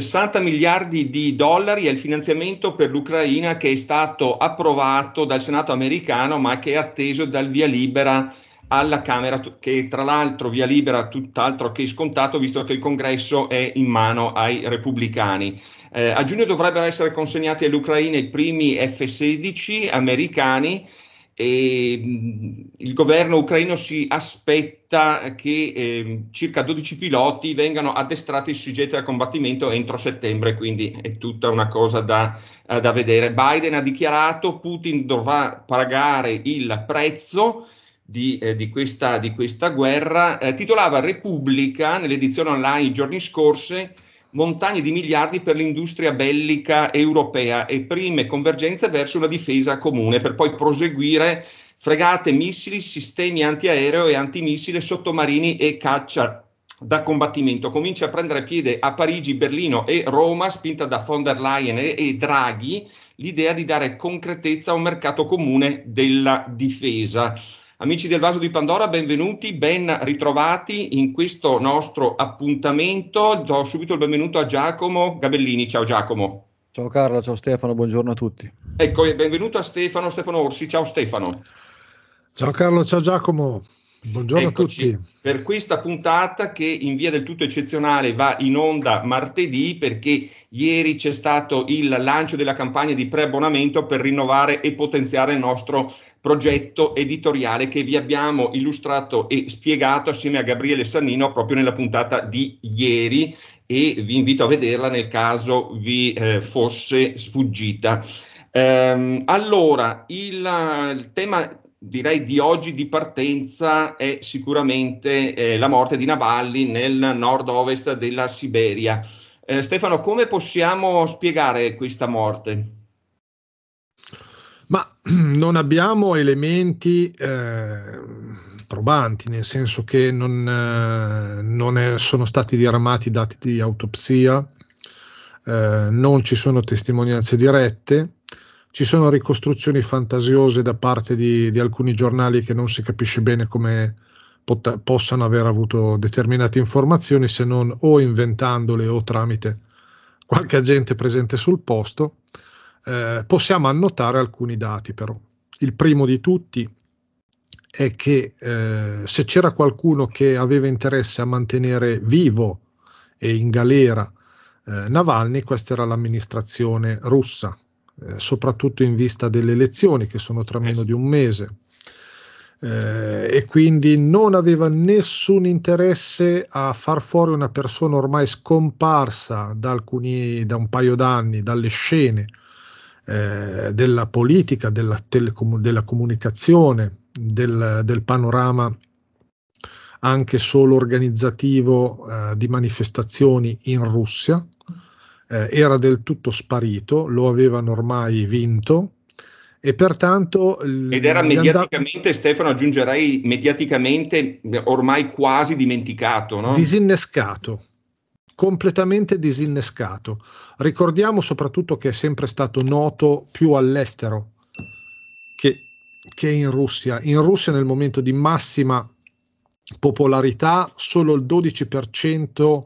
60 miliardi di dollari è il finanziamento per l'Ucraina che è stato approvato dal Senato americano ma che è atteso dal via libera alla Camera, che tra l'altro via libera tutt'altro che scontato visto che il congresso è in mano ai repubblicani. Eh, a giugno dovrebbero essere consegnati all'Ucraina i primi F-16 americani e, mm, il governo ucraino si aspetta che eh, circa 12 piloti vengano addestrati sui jet da combattimento entro settembre, quindi è tutta una cosa da, eh, da vedere. Biden ha dichiarato che Putin dovrà pagare il prezzo. Di, eh, di, questa, di questa, guerra, eh, titolava Repubblica nell'edizione online i giorni scorsi montagne di miliardi per l'industria bellica europea e prime convergenze verso una difesa comune, per poi proseguire fregate, missili, sistemi antiaereo e antimissile, sottomarini e caccia da combattimento. Comincia a prendere piede a Parigi, Berlino e Roma, spinta da von der Leyen e, e Draghi, l'idea di dare concretezza a un mercato comune della difesa. Amici del Vaso di Pandora, benvenuti, ben ritrovati in questo nostro appuntamento. Do subito il benvenuto a Giacomo Gabellini. Ciao Giacomo. Ciao Carlo, ciao Stefano, buongiorno a tutti. Ecco, benvenuto a Stefano, Stefano Orsi. Ciao Stefano. Ciao Carlo, ciao Giacomo. Buongiorno Eccoci a tutti. Per questa puntata che in via del tutto eccezionale va in onda martedì perché ieri c'è stato il lancio della campagna di preabbonamento per rinnovare e potenziare il nostro progetto editoriale che vi abbiamo illustrato e spiegato assieme a Gabriele Sannino proprio nella puntata di ieri e vi invito a vederla nel caso vi eh, fosse sfuggita. Ehm, allora, il, il, tema direi di oggi di partenza è sicuramente eh, la morte di Navalny nel nord-ovest della Siberia. Eh, Stefano, come possiamo spiegare questa morte? Ma non abbiamo elementi eh, probanti, nel senso che non, eh, non è, sono stati diramati dati di autopsia, eh, non ci sono testimonianze dirette, ci sono ricostruzioni fantasiose da parte di, di alcuni giornali che non si capisce bene come pot- possano aver avuto determinate informazioni se non o inventandole o tramite qualche agente presente sul posto eh, possiamo annotare alcuni dati però. Il primo di tutti è che eh, se c'era qualcuno che aveva interesse a mantenere vivo e in galera eh, Navalny, questa era l'amministrazione russa, eh, soprattutto in vista delle elezioni che sono tra eh meno di un mese. Eh, e quindi non aveva nessun interesse a far fuori una persona ormai scomparsa da, alcuni, da un paio d'anni dalle scene eh, della politica, della, telecom- della comunicazione, del, del, panorama anche solo organizzativo eh, di manifestazioni in Russia. Eh, era del tutto sparito, lo avevano ormai vinto e pertanto... Ed era mediaticamente, andav- Stefano aggiungerei, mediaticamente ormai quasi dimenticato. No? Disinnescato, completamente disinnescato. Ricordiamo soprattutto che è sempre stato noto più all'estero che, che in Russia. In Russia nel momento di massima popolarità solo il 12%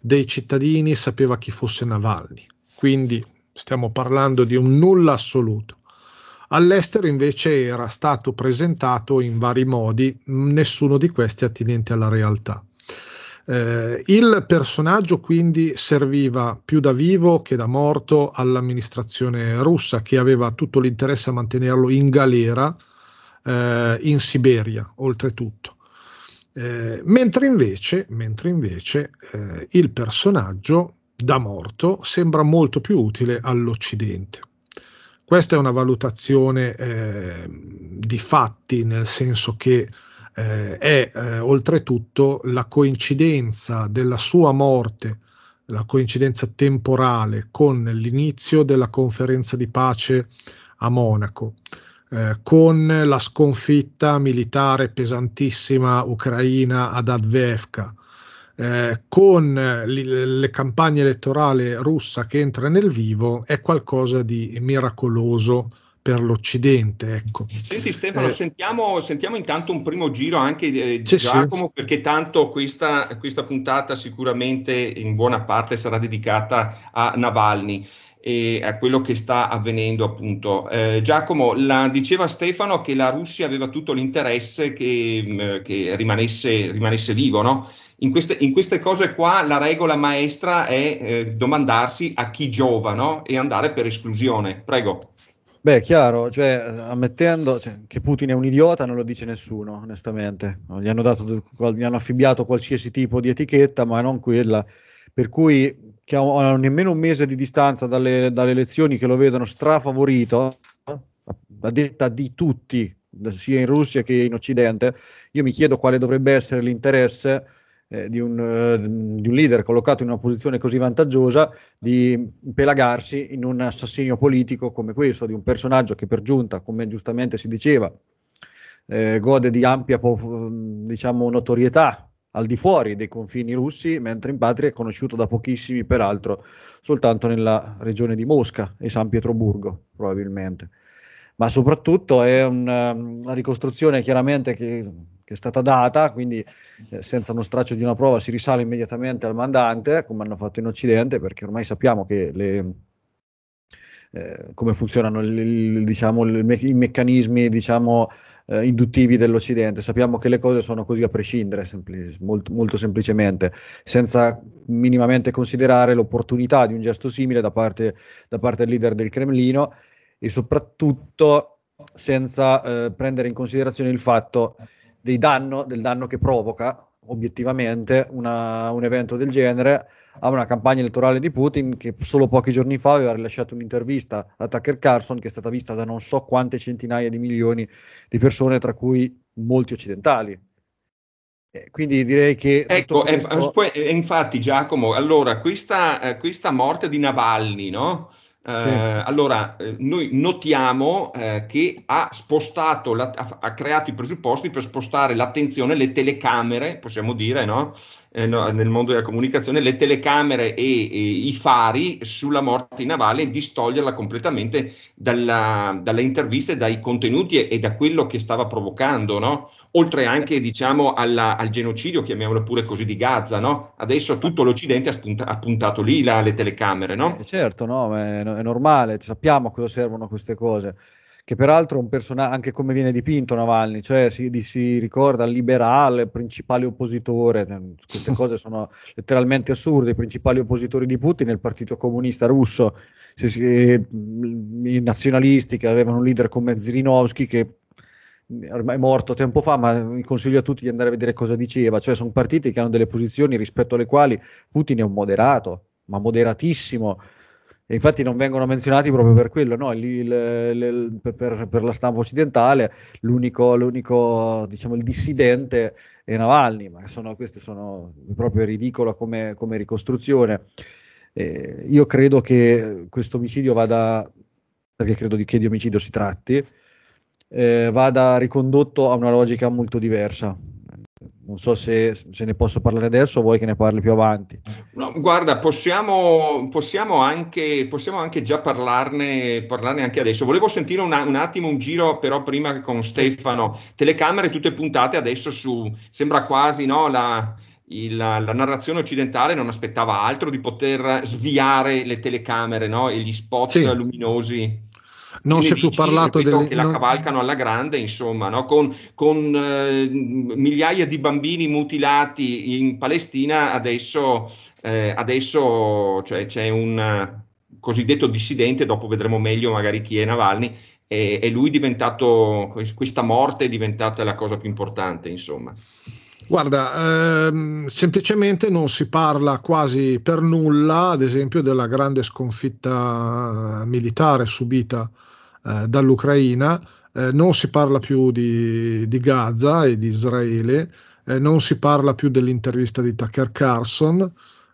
dei cittadini sapeva chi fosse Navalny, quindi stiamo parlando di un nulla assoluto. All'estero invece era stato presentato in vari modi, nessuno di questi attinente alla realtà. Eh, il personaggio quindi serviva più da vivo che da morto all'amministrazione russa che aveva tutto l'interesse a mantenerlo in galera eh, in Siberia, oltretutto. Eh, mentre invece, mentre invece eh, il personaggio da morto sembra molto più utile all'Occidente. Questa è una valutazione eh, di fatti, nel senso che eh, è eh, oltretutto la coincidenza della sua morte, la coincidenza temporale con l'inizio della conferenza di pace a Monaco, eh, con la sconfitta militare pesantissima ucraina ad Advevka, eh, con le, le campagne elettorali russa che entra nel vivo, è qualcosa di miracoloso per l'Occidente. Ecco. Senti Stefano, eh, sentiamo, sentiamo, intanto un primo giro anche di eh, sì, Giacomo, sì. perché tanto questa, questa puntata sicuramente in buona parte sarà dedicata a Navalny e a quello che sta avvenendo appunto. Eh, Giacomo, la, diceva Stefano che la Russia aveva tutto l'interesse che, mm, che rimanesse, rimanesse, vivo, no? In queste, in queste, cose qua la regola maestra è eh, domandarsi a chi giova no? e andare per esclusione. Prego. Beh, chiaro, cioè, ammettendo cioè, che Putin è un idiota non lo dice nessuno, onestamente. Gli hanno, dato, gli hanno affibbiato qualsiasi tipo di etichetta, ma non quella. Per cui, che a nemmeno un mese di distanza dalle, dalle elezioni che lo vedono strafavorito, a detta di tutti, sia in Russia che in Occidente, io mi chiedo quale dovrebbe essere l'interesse eh, di, un, eh, di, un, leader collocato in una posizione così vantaggiosa di pelagarsi in un assassinio politico come questo, di un personaggio che per giunta, come giustamente si diceva, eh, gode di ampia diciamo, notorietà al di fuori dei confini russi, mentre in patria è conosciuto da pochissimi, peraltro soltanto nella regione di Mosca e San Pietroburgo, probabilmente. Ma soprattutto è un, ehm, una ricostruzione chiaramente che che è stata data, quindi eh, senza uno straccio di una prova si risale immediatamente al mandante, come hanno fatto in Occidente, perché ormai sappiamo che le, eh, come funzionano le, le, diciamo, me- i meccanismi diciamo, eh, induttivi dell'Occidente. Sappiamo che le cose sono così a prescindere, sempli- molto, molto, semplicemente, senza minimamente considerare l'opportunità di un gesto simile da parte, da parte del leader del Cremlino e soprattutto senza eh, prendere in considerazione il fatto che danno, del danno che provoca obiettivamente una, un evento del genere a una campagna elettorale di Putin che solo pochi giorni fa aveva rilasciato un'intervista a Tucker Carlson che è stata vista da non so quante centinaia di milioni di persone, tra cui molti occidentali. Eh, quindi direi che... Ecco, eh, questo... eh, infatti Giacomo, allora questa, eh, questa morte di Navalny, no? Sì. Eh, allora, eh, noi notiamo eh, che ha spostato, la, ha, ha, creato i presupposti per spostare l'attenzione, le telecamere, possiamo dire, no? No, nel mondo della comunicazione, le telecamere e, e, i fari sulla morte navale e distoglierla completamente dalla, dalle interviste, dai contenuti e, e, da quello che stava provocando, no? oltre eh. anche diciamo, alla, al genocidio, chiamiamolo pure così, di Gaza. No? Adesso eh. tutto l'Occidente ha, spunta, ha puntato lì la, le telecamere. No? Eh, certo, no, è, è, normale, sappiamo a cosa servono queste cose. Che peraltro è un personaggio, anche come viene dipinto Navalny, cioè si, si ricorda liberale, il principale oppositore, ehm, queste cose sono letteralmente assurde, i principali oppositori di Putin è il Partito Comunista Russo, eh, i nazionalisti che avevano un leader come Zirinovsky che ormai è morto tempo fa, ma vi consiglio a tutti di andare a vedere cosa diceva, cioè sono partiti che hanno delle posizioni rispetto alle quali Putin è un moderato, ma moderatissimo, e infatti non vengono menzionati proprio per quello, no? il, il, il, per, per, la stampa occidentale l'unico, l'unico diciamo, il dissidente è Navalny, ma sono, queste sono proprio ridicole come, come ricostruzione. Eh, io credo che questo omicidio vada, perché credo di che di omicidio si tratti, eh, vada ricondotto a una logica molto diversa. Non so se, se, ne posso parlare adesso o vuoi che ne parli più avanti. No, guarda, possiamo, possiamo, anche, possiamo anche, già parlarne, parlarne, anche adesso. Volevo sentire una, un attimo un giro però prima con Stefano. Telecamere tutte puntate adesso su, sembra quasi no, la, il, la, la, narrazione occidentale non aspettava altro di poter sviare le telecamere no? e gli spot sì. luminosi non si è più parlato delle... che la cavalcano alla grande, insomma, no? con, con eh, migliaia di bambini mutilati in Palestina, adesso, eh, adesso cioè, c'è un eh, cosiddetto dissidente, dopo vedremo meglio magari chi è Navalny, e, e lui è diventato, questa morte è diventata la cosa più importante, insomma. Guarda, ehm, semplicemente non si parla quasi per nulla, ad esempio, della grande sconfitta eh, militare subita eh, dall'Ucraina, eh, non si parla più di, di Gaza e di Israele, eh, non si parla più dell'intervista di Tucker Carlson,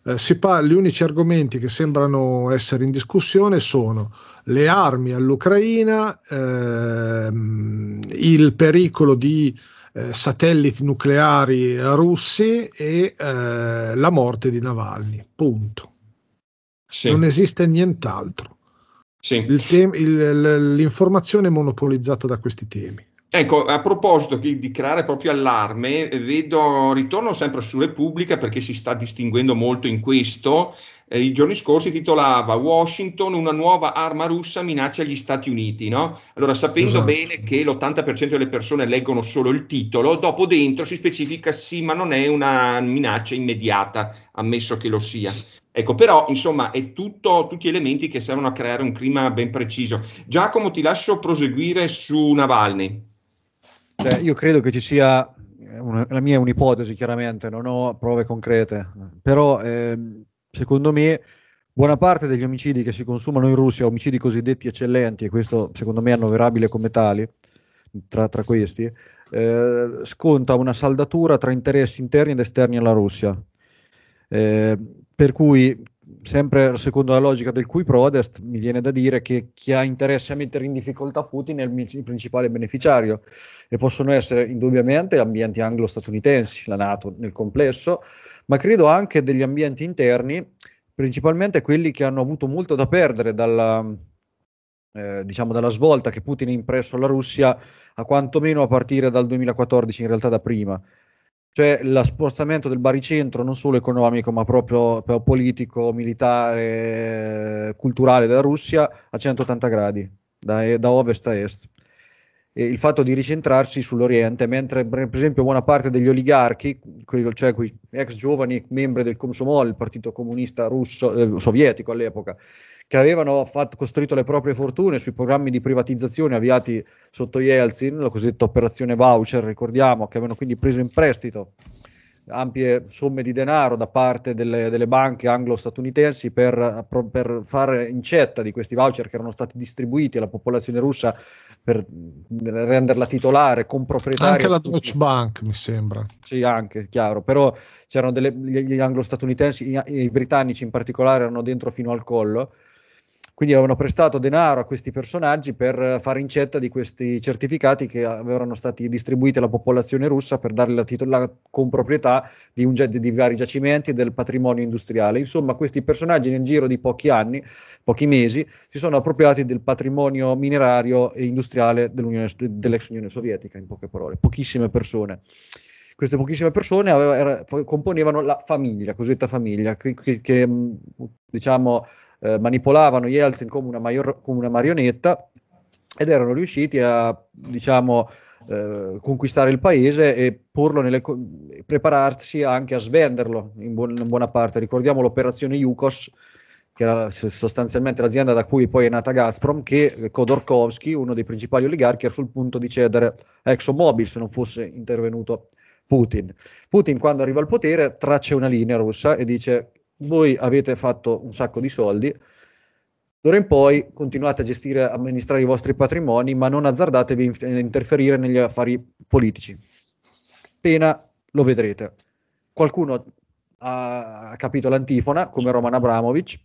eh, Parla, gli unici argomenti che sembrano essere in discussione sono le armi all'Ucraina, ehm, il pericolo di eh, satelliti nucleari russi e eh, la morte di Navalny. Punto. Sì. Non esiste nient'altro. Sì. Tem- il, l'informazione è monopolizzata da questi temi. Ecco, a proposito di, di, creare proprio allarme, vedo, ritorno sempre su Repubblica perché si sta distinguendo molto in questo. Eh, I giorni scorsi titolava Washington una nuova arma russa minaccia gli Stati Uniti, no? Allora, sapendo esatto. bene che l'80% delle persone leggono solo il titolo, dopo dentro si specifica sì, ma non è una minaccia immediata, ammesso che lo sia. Ecco, però insomma è tutto, tutti elementi che servono a creare un clima ben preciso. Giacomo, ti lascio proseguire su Navalny. Cioè, io credo che ci sia, una, la mia è un'ipotesi chiaramente, non ho prove concrete, però ehm, secondo me buona parte degli omicidi che si consumano in Russia, omicidi cosiddetti eccellenti, e questo secondo me è annoverabile come tali, tra, tra questi, eh, sconta una saldatura tra interessi interni ed esterni alla Russia. Eh, per cui sempre secondo la logica del cui protest mi viene da dire che chi ha interesse a mettere in difficoltà Putin è il principale beneficiario e possono essere indubbiamente ambienti anglo-statunitensi, la Nato nel complesso, ma credo anche degli ambienti interni, principalmente quelli che hanno avuto molto da perdere dalla, eh, diciamo dalla svolta che Putin ha impresso alla Russia a quantomeno a partire dal 2014, in realtà da prima cioè lo spostamento del baricentro non solo economico ma proprio, proprio politico, militare, culturale della Russia a 180 gradi, da, da ovest a est. E il fatto di ricentrarsi sull'Oriente, mentre per esempio buona parte degli oligarchi, cioè quei ex giovani membri del Komsomol, il partito comunista russo, eh, sovietico all'epoca, che avevano fatto, costruito le proprie fortune sui programmi di privatizzazione avviati sotto Yeltsin, la cosiddetta operazione voucher, ricordiamo, che avevano quindi preso in prestito ampie somme di denaro da parte delle, delle banche anglo-statunitensi per, per, fare incetta di questi voucher che erano stati distribuiti alla popolazione russa per mm, renderla titolare con proprietà. Anche la Deutsche Bank, mi sembra. Sì, anche, chiaro, però c'erano delle, gli anglo-statunitensi, i, i britannici in particolare erano dentro fino al collo quindi avevano prestato denaro a questi personaggi per fare incetta di questi certificati che avevano stati distribuiti alla popolazione russa per darle la, titol- la comproprietà di, un, di vari giacimenti e del patrimonio industriale. Insomma, questi personaggi nel giro di pochi anni, pochi mesi, si sono appropriati del patrimonio minerario e industriale dell'ex Unione Sovietica, in poche parole, pochissime persone queste pochissime persone aveva, era, componevano la famiglia, cosiddetta famiglia, che, che, che diciamo, eh, manipolavano Yeltsin come una, maior, come una, marionetta ed erano riusciti a, diciamo, eh, conquistare il paese e porlo nelle, prepararsi anche a svenderlo in, buon, in buona parte. Ricordiamo l'operazione Yukos, che era sostanzialmente l'azienda da cui poi è nata Gazprom, che Khodorkovsky, uno dei principali oligarchi, era sul punto di cedere a ExxonMobil se non fosse intervenuto Putin. Putin quando arriva al potere traccia una linea russa e dice voi avete fatto un sacco di soldi, D'ora in poi continuate a gestire, e amministrare i vostri patrimoni, ma non azzardatevi a interferire negli affari politici. Pena lo vedrete. Qualcuno ha capito l'antifona, come Roman Abramovic,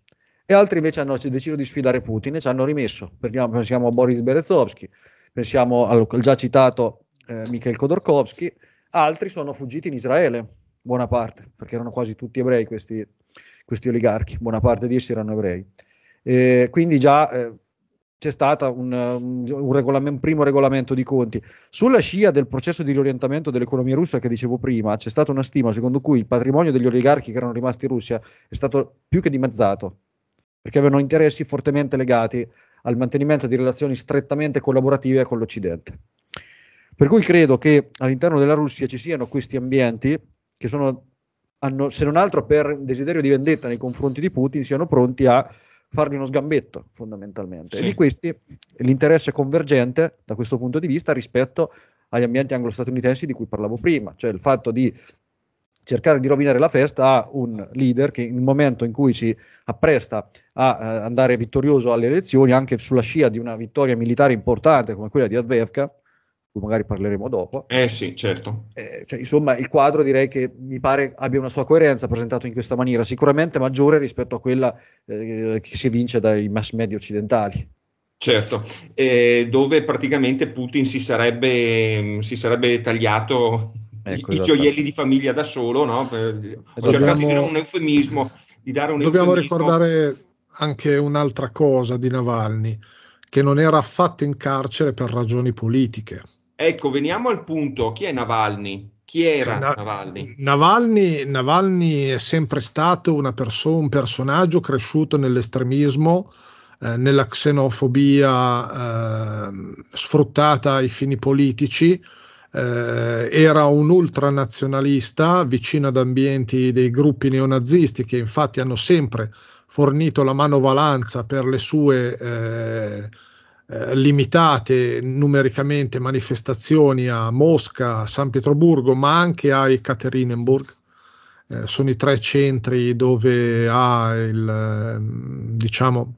e altri invece hanno deciso di sfidare Putin e ci hanno rimesso. Pensiamo a Boris Berezovsky, pensiamo al già citato eh, Mikhail Khodorkovsky, altri sono fuggiti in Israele buona parte, perché erano quasi tutti ebrei questi, questi oligarchi, buona parte di essi erano ebrei. Eh, quindi già eh, c'è stato un, un, un, primo regolamento di conti. Sulla scia del processo di riorientamento dell'economia russa che dicevo prima, c'è stata una stima secondo cui il patrimonio degli oligarchi che erano rimasti in Russia è stato più che dimezzato, perché avevano interessi fortemente legati al mantenimento di relazioni strettamente collaborative con l'Occidente. Per cui credo che all'interno della Russia ci siano questi ambienti che sono, hanno, se non altro per desiderio di vendetta nei confronti di Putin, siano pronti a fargli uno sgambetto fondamentalmente. Sì. E di questi l'interesse convergente da questo punto di vista rispetto agli ambienti anglo-statunitensi di cui parlavo prima, cioè il fatto di cercare di rovinare la festa a un leader che nel momento in cui si appresta a eh, andare vittorioso alle elezioni, anche sulla scia di una vittoria militare importante come quella di Advevka, cui magari parleremo dopo. Eh sì, certo. Eh, cioè, insomma, il quadro direi che mi pare abbia una sua coerenza presentato in questa maniera, sicuramente maggiore rispetto a quella eh, che si vince dai mass media occidentali. Certo, eh, dove praticamente Putin si sarebbe, si sarebbe tagliato ecco, i, i esatto. gioielli di famiglia da solo, no? Per, esatto. Dobbiamo, di dare un eufemismo. Dobbiamo ricordare anche un'altra cosa di Navalny, che non era affatto in carcere per ragioni politiche Ecco, veniamo al punto. Chi è Navalny? Chi era Na- Navalny? Navalny? Navalny è sempre stato perso- un personaggio cresciuto nell'estremismo, eh, nella xenofobia eh, sfruttata ai fini politici. Eh, era un ultranazionalista vicino ad ambienti dei gruppi neonazisti che infatti hanno sempre fornito la manovalanza per le sue eh, eh, limitate numericamente manifestazioni a Mosca, a San Pietroburgo, ma anche a Ekaterinenburg. Eh, sono i tre centri dove ha il, ehm, diciamo,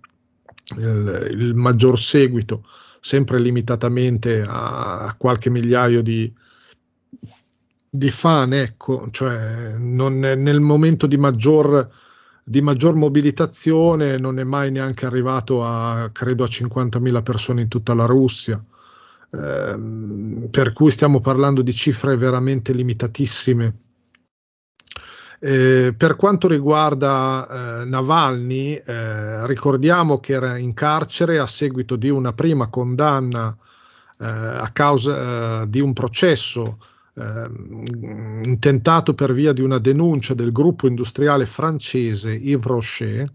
il, il maggior seguito, sempre limitatamente a, a qualche migliaio di, di fan, ecco, cioè non, nel momento di maggior di maggior mobilitazione, non è mai neanche arrivato a credo a 50.000 persone in tutta la Russia. Eh, per cui stiamo parlando di cifre veramente limitatissime. Eh, per quanto riguarda eh, Navalny, eh, ricordiamo che era in carcere a seguito di una prima condanna eh, a causa eh, di un processo eh, intentato per via di una denuncia del gruppo industriale francese Yves Rocher,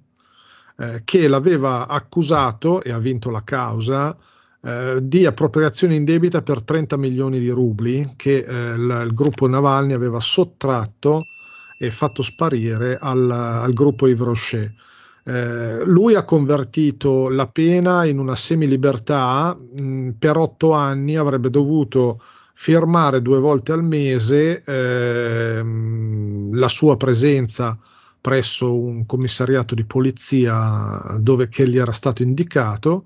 eh, che l'aveva accusato e ha vinto la causa eh, di appropriazione in debita per 30 milioni di rubli che eh, il, il, gruppo Navalny aveva sottratto e fatto sparire al, al gruppo Yves Rocher. Eh, lui ha convertito la pena in una semilibertà, mh, per otto anni avrebbe dovuto firmare due volte al mese ehm, la sua presenza presso un commissariato di polizia dove che gli era stato indicato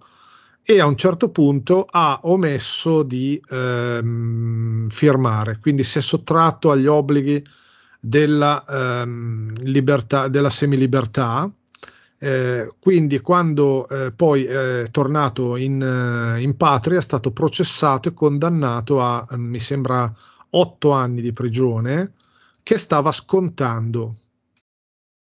e a un certo punto ha omesso di ehm, firmare, quindi si è sottratto agli obblighi della, ehm, libertà, della semilibertà eh, quindi quando eh, poi eh, è tornato in, eh, in, patria è stato processato e condannato a, mm, mi sembra, otto anni di prigione che stava scontando.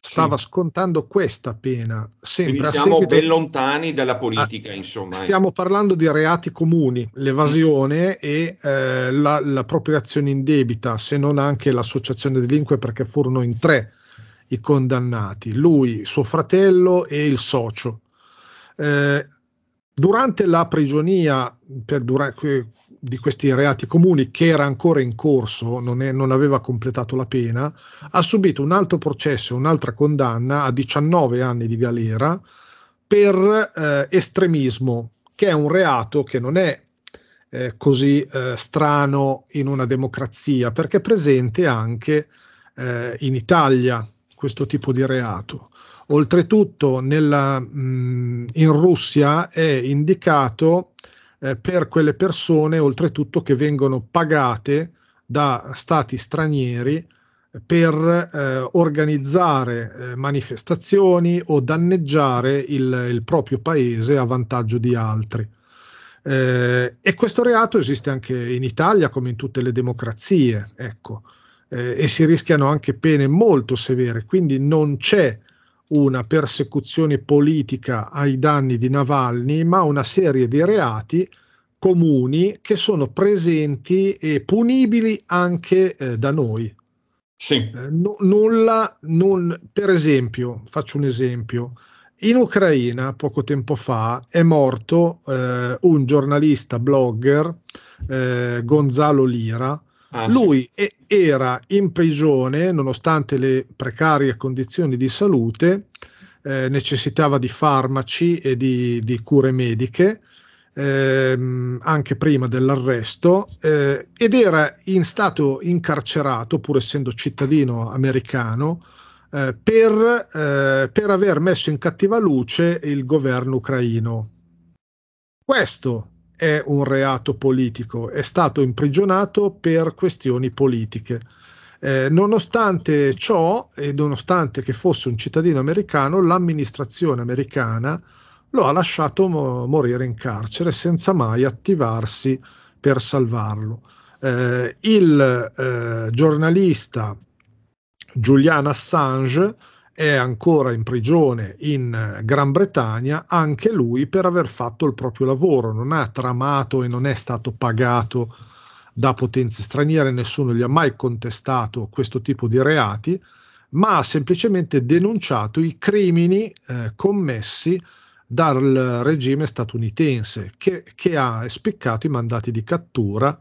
Stava sì. scontando questa pena. Sempre Quindi siamo ben lontani dalla politica, a, ah, insomma. Eh. Stiamo eh. parlando di reati comuni, l'evasione mm. e la, l'appropriazione indebita, se non anche l'associazione delinque, perché furono in tre i condannati, lui, suo fratello e il socio. Eh, durante la prigionia dura- di questi reati comuni, che era ancora in corso, non, è, non, aveva completato la pena, ha subito un altro processo, un'altra condanna a 19 anni di galera per eh, estremismo, che è un reato che non è eh, così eh, strano in una democrazia, perché è presente anche eh, in Italia questo tipo di reato. Oltretutto nella, mh, in Russia è indicato eh, per quelle persone, oltretutto, che vengono pagate da stati stranieri eh, per eh, organizzare eh, manifestazioni o danneggiare il, il, proprio paese a vantaggio di altri. Eh, e questo reato esiste anche in Italia come in tutte le democrazie. Ecco eh, e si rischiano anche pene molto severe, quindi non c'è una persecuzione politica ai danni di Navalny, ma una serie di reati comuni che sono presenti e punibili anche eh, da noi. Sì. Eh, no, nulla, non, per esempio, faccio un esempio, in Ucraina poco tempo fa è morto eh, un giornalista blogger, eh, Gonzalo Lira, Ah, Lui sì. era in prigione, nonostante le precarie condizioni di salute, eh, necessitava di farmaci e di, di cure mediche. Ehm, anche prima dell'arresto eh, ed era in stato incarcerato pur essendo cittadino americano eh, per, eh, per aver messo in cattiva luce il governo ucraino questo è un reato politico, è stato imprigionato per questioni politiche. Eh, nonostante ciò, e nonostante che fosse un cittadino americano, l'amministrazione americana lo ha lasciato mo- morire in carcere senza mai attivarsi per salvarlo. Eh, il eh, giornalista Julian Assange è ancora in prigione in eh, Gran Bretagna anche lui per aver fatto il proprio lavoro, non ha tramato e non è stato pagato da potenze straniere, nessuno gli ha mai contestato questo tipo di reati, ma ha semplicemente denunciato i crimini eh, commessi dal regime statunitense che, che, ha spiccato i mandati di cattura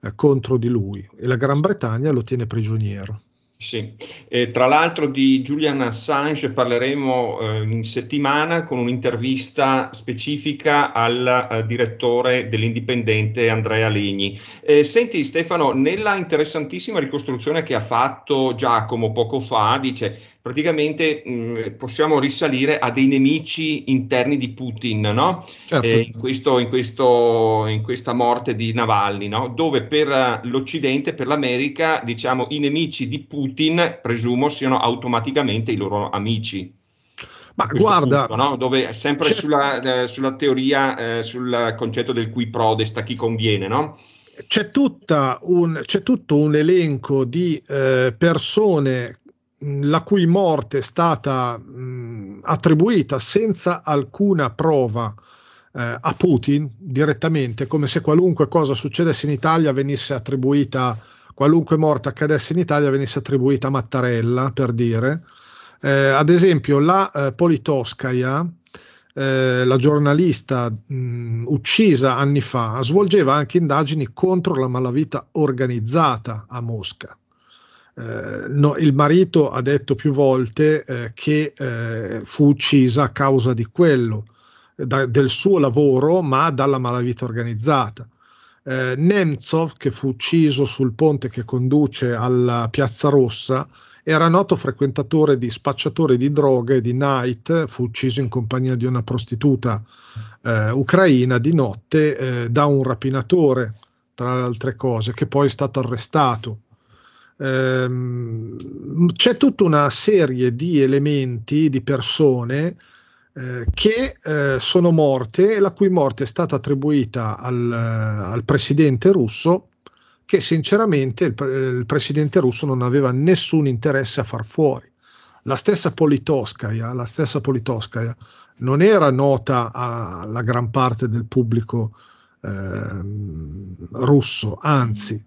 eh, contro di lui e la Gran Bretagna lo tiene prigioniero. Sì, e tra l'altro di Julian Assange parleremo eh, in settimana con un'intervista specifica al eh, direttore dell'Indipendente Andrea Legni. Eh, senti Stefano, nella interessantissima ricostruzione che ha fatto Giacomo poco fa, dice praticamente mh, mm, possiamo risalire a dei nemici interni di Putin, no? certo. eh, in, questo, in, questo, in, questa morte di Navalny, no? dove per eh, l'Occidente, per l'America, diciamo, i nemici di Putin, presumo, siano automaticamente i loro amici. Ma guarda, punto, no? dove sempre certo. sulla, eh, sulla, teoria, eh, sul concetto del cui prodesta, chi conviene, no? C'è, un, c'è, tutto un elenco di eh, persone la cui morte è stata mh, attribuita senza alcuna prova eh, a Putin direttamente, come se qualunque cosa succedesse in Italia venisse attribuita, qualunque morte accadesse in Italia venisse attribuita a Mattarella, per dire. Eh, ad esempio, la eh, Politoscaia, eh, la giornalista mh, uccisa anni fa, svolgeva anche indagini contro la malavita organizzata a Mosca eh, no, il marito ha detto più volte eh, che eh, fu uccisa a causa di quello, da, del suo lavoro, ma dalla malavita organizzata. Eh, Nemtsov, che fu ucciso sul ponte che conduce alla Piazza Rossa, era noto frequentatore di spacciatori di droghe di night, fu ucciso in compagnia di una prostituta eh, ucraina di notte eh, da un rapinatore, tra le altre cose, che poi è stato arrestato ehm, c'è tutta una serie di elementi, di persone eh, che eh, sono morte e la cui morte è stata attribuita al, eh, al presidente russo che sinceramente il, il, presidente russo non aveva nessun interesse a far fuori. La stessa Politoskaya, la stessa Politoskaya non era nota alla gran parte del pubblico eh, russo, anzi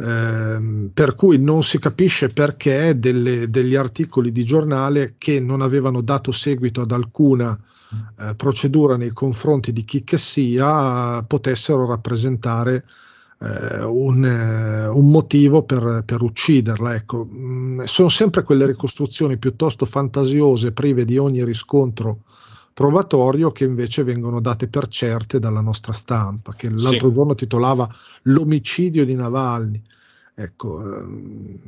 Ehm, per cui non si capisce perché delle, degli articoli di giornale che non avevano dato seguito ad alcuna eh, procedura nei confronti di chi che sia potessero rappresentare eh, un, eh, un, motivo per, per ucciderla. Ecco. Mm, sono sempre quelle ricostruzioni piuttosto fantasiose, prive di ogni riscontro probatorio che invece vengono date per certe dalla nostra stampa, che l'altro sì. giorno titolava L'omicidio di Navalny. Ecco, ehm,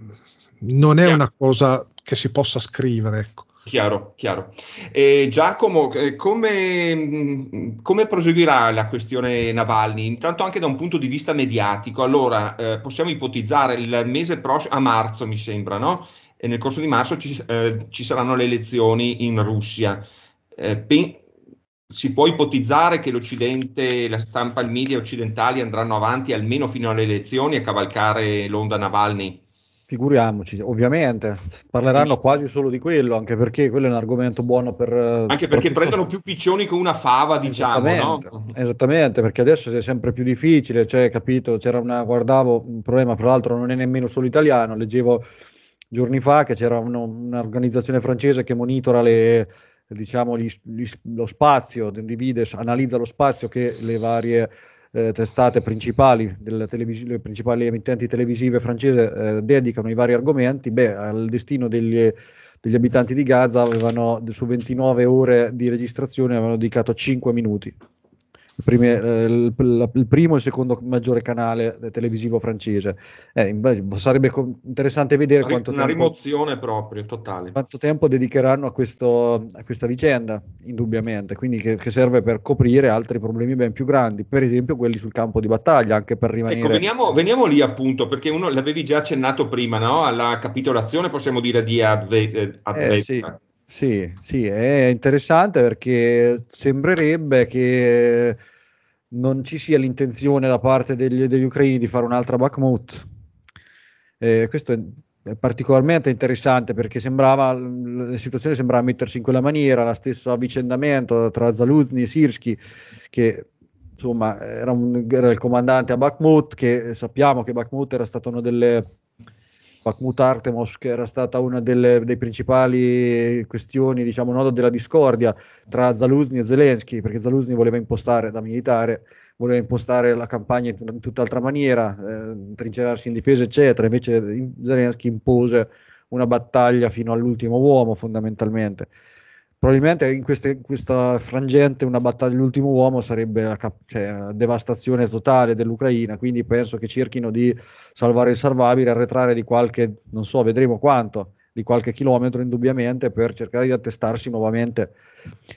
non è chiaro. una cosa che si possa scrivere. Ecco. Chiaro, chiaro. Eh, Giacomo, come, mm, come, proseguirà la questione Navalny? Intanto anche da un punto di vista mediatico, allora eh, possiamo ipotizzare il mese prossimo, a marzo mi sembra, no? E nel corso di marzo ci, eh, ci saranno le elezioni in Russia eh, pe- si può ipotizzare che l'Occidente, la stampa, e il media occidentali andranno avanti almeno fino alle elezioni a cavalcare l'onda Navalny? Figuriamoci, ovviamente parleranno quasi solo di quello, anche perché quello è un argomento buono per... Eh, anche perché prendono più piccioni che una fava, diciamo. Esattamente, no? esattamente perché adesso è sempre più difficile, cioè, capito, c'era una, guardavo un problema, tra l'altro non è nemmeno solo italiano, leggevo giorni fa che c'era uno, un'organizzazione francese che monitora le, diciamo, gli, gli, lo spazio, divide, analizza lo spazio che le varie eh, testate principali, delle televisi- le principali emittenti televisive francese eh, dedicano ai vari argomenti, beh, al destino degli, degli abitanti di Gaza avevano, su 29 ore di registrazione avevano dedicato 5 minuti primi, eh, il, il, primo e il secondo maggiore canale televisivo francese. Eh, sarebbe interessante vedere una, quanto una tempo, rimozione proprio totale. Quanto tempo dedicheranno a, questo, a questa vicenda, indubbiamente, quindi che, che, serve per coprire altri problemi ben più grandi, per esempio quelli sul campo di battaglia, anche per rimanere... Ecco, veniamo, veniamo lì appunto, perché uno l'avevi già accennato prima, no? alla capitolazione possiamo dire di Adve- Adve- eh, eh, sì. Sì, sì, è interessante perché sembrerebbe che non ci sia l'intenzione da parte degli, degli ucraini di fare un'altra Bakhmut. Eh, questo è particolarmente interessante perché sembrava, la situazione sembrava mettersi in quella maniera, lo stesso avvicendamento tra Zaluzny e Sirsky, che insomma era, un, era il comandante a Bakhmut, che eh, sappiamo che Bakhmut era stata una delle Bakhmut Artemov, che era stata una delle, delle principali questioni, diciamo, nodo della discordia tra Zaluzny e Zelensky, perché Zaluzny voleva impostare da militare, voleva impostare la campagna in tutt'altra maniera, eh, trincerarsi in difesa, eccetera. Invece Zelensky impose una battaglia fino all'ultimo uomo, fondamentalmente probabilmente in, queste, in, questa frangente una battaglia dell'ultimo uomo sarebbe la, cap- cioè, la, devastazione totale dell'Ucraina, quindi penso che cerchino di salvare il salvabile, arretrare di qualche, non so, vedremo quanto, di qualche chilometro indubbiamente per cercare di attestarsi nuovamente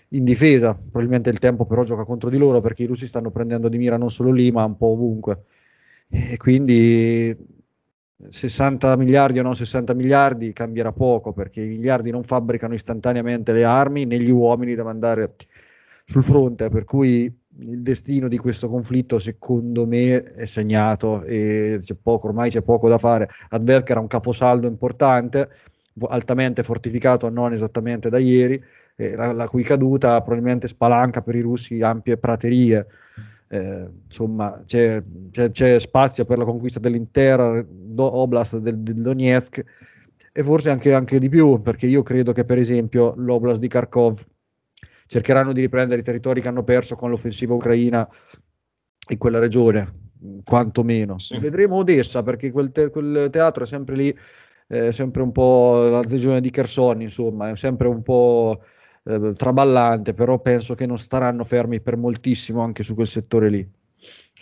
in difesa. Probabilmente il tempo però gioca contro di loro perché i russi stanno prendendo di mira non solo lì ma un po' ovunque. E quindi 60 miliardi o non 60 miliardi cambierà poco perché i miliardi non fabbricano istantaneamente le armi né gli uomini da mandare sul fronte, per cui il destino di questo conflitto secondo me è segnato e c'è poco, ormai c'è poco da fare. Adverk era un caposaldo importante, altamente fortificato non esattamente da ieri, eh, la, la cui caduta probabilmente spalanca per i russi ampie praterie insomma c'è, c'è, c'è, spazio per la conquista dell'intera oblast del, del Donetsk e forse anche, anche, di più, perché io credo che per esempio l'oblast di Kharkov cercheranno di riprendere i territori che hanno perso con l'offensiva ucraina in quella regione, quantomeno. Sì. Vedremo Odessa, perché quel, te- quel teatro è sempre lì, è sempre un po' la regione di Kherson, insomma, è sempre un po' eh, traballante, però penso che non staranno fermi per moltissimo anche su quel settore lì.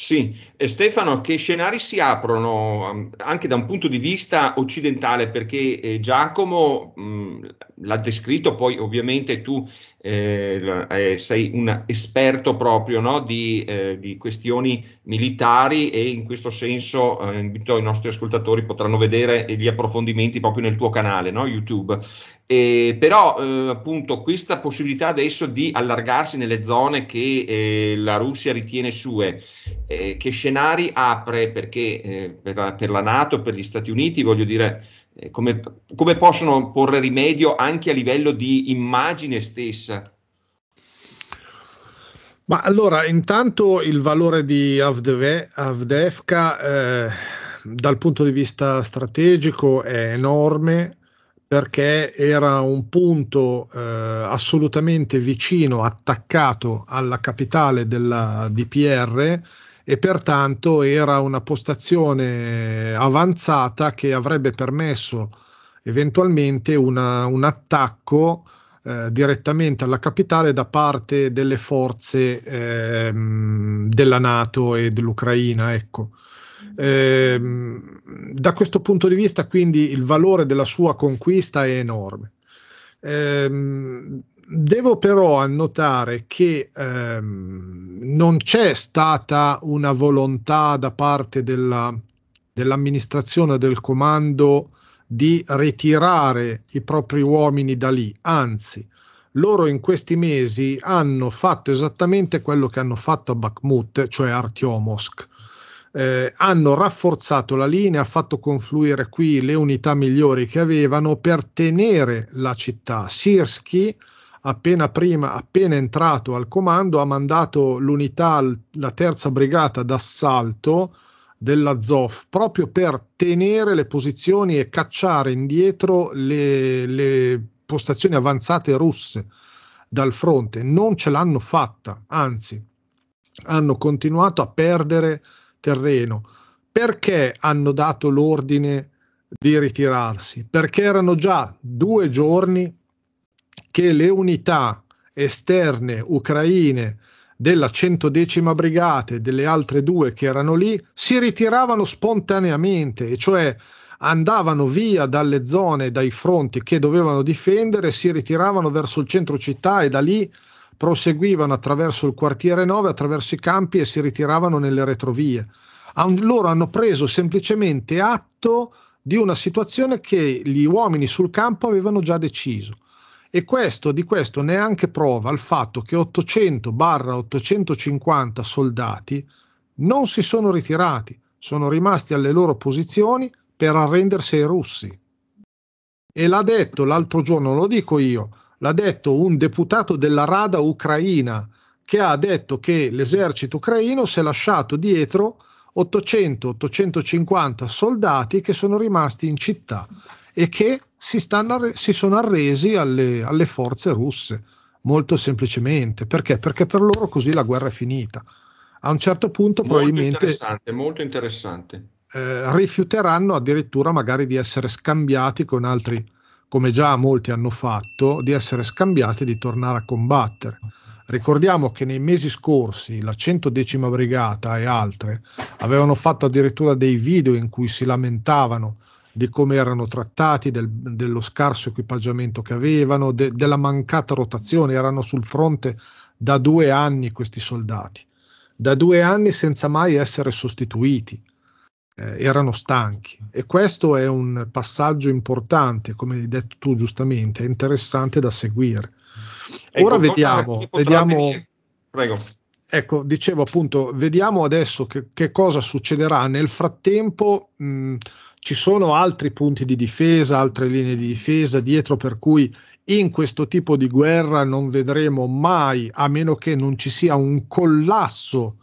Sì, e Stefano, che scenari si aprono ehm, anche da un punto di vista occidentale? Perché eh, Giacomo mh, l'ha descritto, poi ovviamente tu eh, eh sei un esperto proprio no, di, eh, di, questioni militari e in questo senso eh, invito i nostri ascoltatori potranno vedere eh, gli approfondimenti proprio nel tuo canale no, YouTube. Eh, però eh, appunto questa possibilità adesso di allargarsi nelle zone che eh, la Russia ritiene sue, eh, che scenari apre perché eh, per la, per, la, Nato, per gli Stati Uniti, voglio dire, eh, come, come possono porre rimedio anche a livello di immagine stessa ma allora, intanto il valore di Avdeve, Avdevka eh, dal punto di vista strategico è enorme, perché era un punto eh, assolutamente vicino, attaccato alla capitale della DPR e pertanto era una postazione avanzata che avrebbe permesso eventualmente una, un attacco eh, direttamente alla capitale da parte delle forze eh, della Nato e dell'Ucraina. Ecco. Eh, da questo punto di vista, quindi, il valore della sua conquista è enorme. Eh, devo però annotare che ehm, non c'è stata una volontà da parte della, dell'amministrazione del comando di ritirare i propri uomini da lì, anzi loro in questi mesi hanno fatto esattamente quello che hanno fatto a Bakhmut, cioè Artiomovsk, eh, hanno rafforzato la linea, fatto confluire qui le unità migliori che avevano per tenere la città. Sirski, appena, prima, appena entrato al comando, ha mandato l'unità, la terza brigata d'assalto della ZOF, proprio per tenere le posizioni e cacciare indietro le, le postazioni avanzate russe dal fronte. Non ce l'hanno fatta, anzi, hanno continuato a perdere terreno. Perché hanno dato l'ordine di ritirarsi? Perché erano già due giorni che le unità esterne ucraine della 110 Brigata e delle altre due che erano lì si ritiravano spontaneamente, e cioè andavano via dalle zone, dai fronti che dovevano difendere, si ritiravano verso il centro città e da lì proseguivano attraverso il quartiere 9, attraverso i campi e si ritiravano nelle retrovie. loro hanno preso semplicemente atto di una situazione che gli uomini sul campo avevano già deciso. E questo, di questo ne è anche prova il fatto che 800-850 soldati non si sono ritirati, sono rimasti alle loro posizioni per arrendersi ai russi. E l'ha detto l'altro giorno, lo dico io, l'ha detto un deputato della Rada ucraina che ha detto che l'esercito ucraino si è lasciato dietro 800-850 soldati che sono rimasti in città e che si, stanno, si sono arresi alle, alle forze russe, molto semplicemente. Perché? Perché per loro così la guerra è finita. A un certo punto molto probabilmente... Interessante, molto interessante. Eh, rifiuteranno addirittura magari di essere scambiati con altri come già molti hanno fatto, di essere scambiati e di tornare a combattere. Ricordiamo che nei mesi scorsi la 110 Brigata e altre avevano fatto addirittura dei video in cui si lamentavano di come erano trattati, del, dello scarso equipaggiamento che avevano, de, della mancata rotazione, erano sul fronte da due anni questi soldati, da due anni senza mai essere sostituiti eh, erano stanchi e questo è un passaggio importante, come hai detto tu giustamente, è interessante da seguire. Ecco, Ora vediamo, vediamo Prego. Ecco, dicevo appunto, vediamo adesso che, che cosa succederà. Nel frattempo mh, ci sono altri punti di difesa, altre linee di difesa dietro, per cui in questo tipo di guerra non vedremo mai, a meno che non ci sia un collasso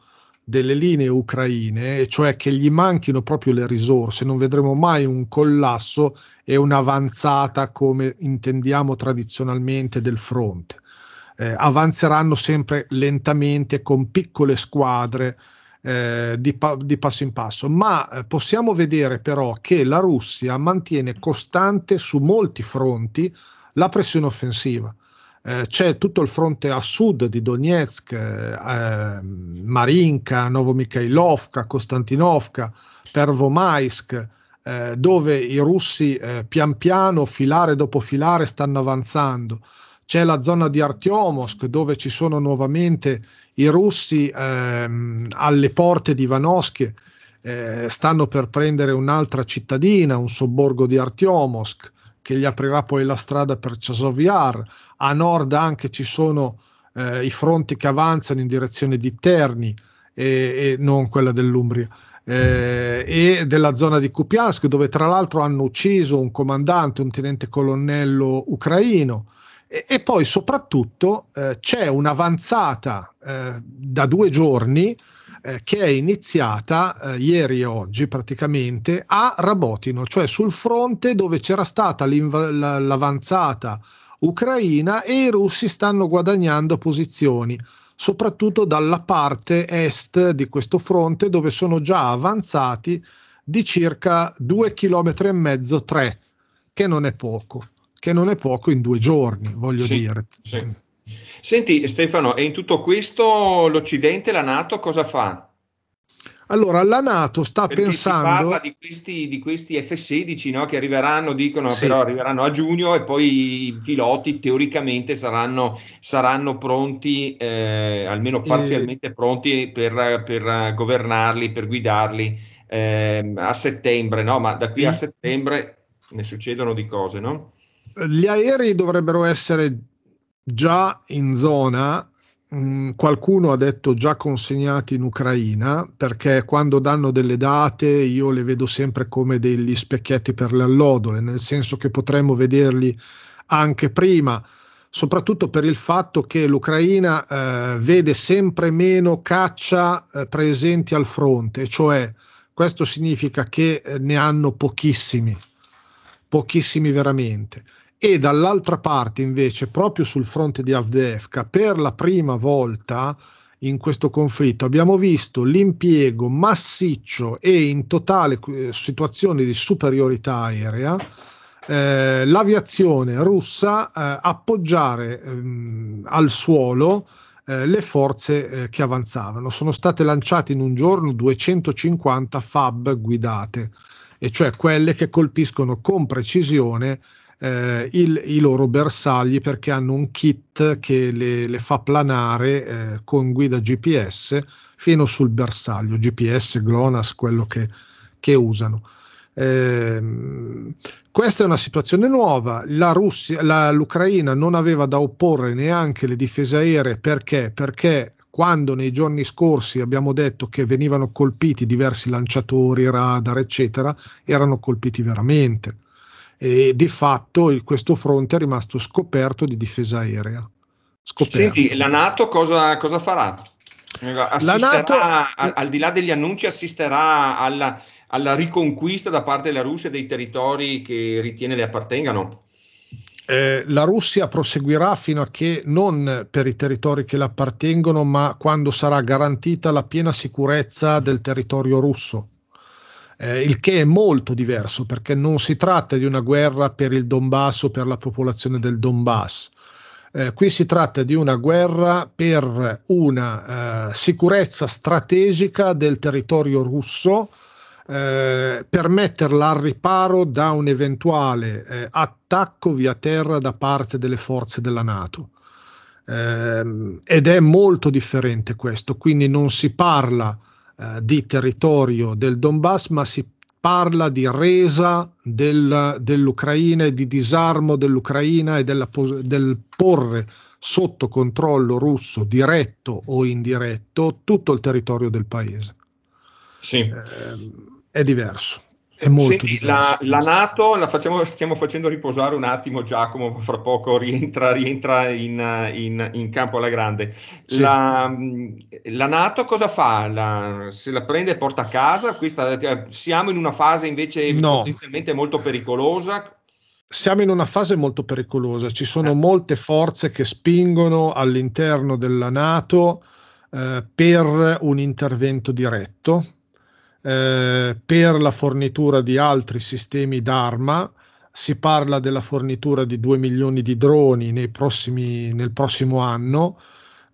delle linee ucraine, cioè che gli manchino proprio le risorse, non vedremo mai un collasso e un'avanzata come intendiamo tradizionalmente del fronte. Eh, avanzeranno sempre lentamente con piccole squadre eh, di, pa- di, passo in passo, ma eh, possiamo vedere però che la Russia mantiene costante su molti fronti la pressione offensiva. Eh, c'è tutto il fronte a sud di Donetsk, eh, ehm, Marinka, Novomikailovka, Kostantinovka, Pervomaisk, eh, dove i russi eh, pian piano, filare dopo filare, stanno avanzando. C'è la zona di Artyomosk, dove ci sono nuovamente i russi ehm, alle porte di Ivanovsky, eh, stanno per prendere un'altra cittadina, un sobborgo di Artyomosk, che gli aprirà poi la strada per Chasoviar a nord anche ci sono eh, i fronti che avanzano in direzione di Terni e, e non quella dell'Umbria. Eh, e della zona di Kupiansk, dove tra l'altro hanno ucciso un comandante, un tenente colonnello ucraino. E, e poi soprattutto eh, c'è un'avanzata eh, da due giorni eh, che è iniziata eh, ieri e oggi praticamente a Rabotino, cioè sul fronte dove c'era stata l'avanzata ucraina e i russi stanno guadagnando posizioni, soprattutto dalla parte est di questo fronte dove sono già avanzati di circa 2 km e mezzo 3, che non è poco, che non è poco in due giorni, voglio sì, dire. Sì. Senti Stefano, e in tutto questo l'Occidente, la Nato cosa fa? Allora, la Nato sta Perché pensando... Si parla di questi, di questi F-16 no? che arriveranno, dicono, sì. però arriveranno a giugno e poi i piloti teoricamente saranno, saranno pronti, eh, almeno eh. parzialmente e... pronti per, per, governarli, per guidarli eh, a settembre, no? Ma da qui a settembre ne succedono di cose, no? Gli aerei dovrebbero essere già in zona Mm, qualcuno ha detto già consegnati in Ucraina, perché quando danno delle date io le vedo sempre come degli specchietti per le allodole, nel senso che potremmo vederli anche prima, soprattutto per il fatto che l'Ucraina eh, vede sempre meno caccia eh, presenti al fronte, cioè questo significa che eh, ne hanno pochissimi, pochissimi veramente e dall'altra parte invece proprio sul fronte di Avdefka per la prima volta in questo conflitto abbiamo visto l'impiego massiccio e in totale eh, situazione di superiorità aerea eh, l'aviazione russa eh, appoggiare ehm, al suolo eh, le forze eh, che avanzavano sono state lanciate in un giorno 250 FAB guidate e cioè quelle che colpiscono con precisione eh, il, i loro bersagli perché hanno un kit che le, le fa planare eh, con guida GPS fino sul bersaglio, GPS, GLONASS, quello che, che usano. Eh, questa è una situazione nuova. La Russia, la, L'Ucraina non aveva da opporre neanche le difese aeree perché? Perché quando nei giorni scorsi abbiamo detto che venivano colpiti diversi lanciatori, radar, eccetera, erano colpiti veramente e di fatto il, questo fronte è rimasto scoperto di difesa aerea. Scoperto. Senti, la Nato cosa, cosa farà? Assisterà, NATO, al di là degli annunci, assisterà alla, alla, riconquista da parte della Russia dei territori che ritiene le appartengano? Eh, la Russia proseguirà fino a che non per i territori che le appartengono, ma quando sarà garantita la piena sicurezza del territorio russo eh, il che è molto diverso perché non si tratta di una guerra per il Donbass o per la popolazione del Donbass. Eh, qui si tratta di una guerra per una eh, sicurezza strategica del territorio russo eh, per metterla al riparo da un eventuale eh, attacco via terra da parte delle forze della Nato. Ehm, ed è molto differente questo, quindi non si parla eh, di territorio del Donbass, ma si parla di resa del, dell'Ucraina e di disarmo dell'Ucraina e della, del porre sotto controllo russo, diretto o indiretto, tutto il territorio del paese. Sì. Eh, è diverso. È molto Senti, la, la, Nato la facciamo, stiamo facendo riposare un attimo Giacomo, fra poco rientra, rientra in, in, in, campo alla grande. Sì. La, la, Nato cosa fa? La, se la prende e porta a casa? Questa, eh, siamo in una fase invece no. molto pericolosa siamo in una fase molto pericolosa, ci sono eh. molte forze che spingono all'interno della Nato eh, per un intervento diretto eh, per la fornitura di altri sistemi d'arma si parla della fornitura di 2 milioni di droni prossimi, nel prossimo anno,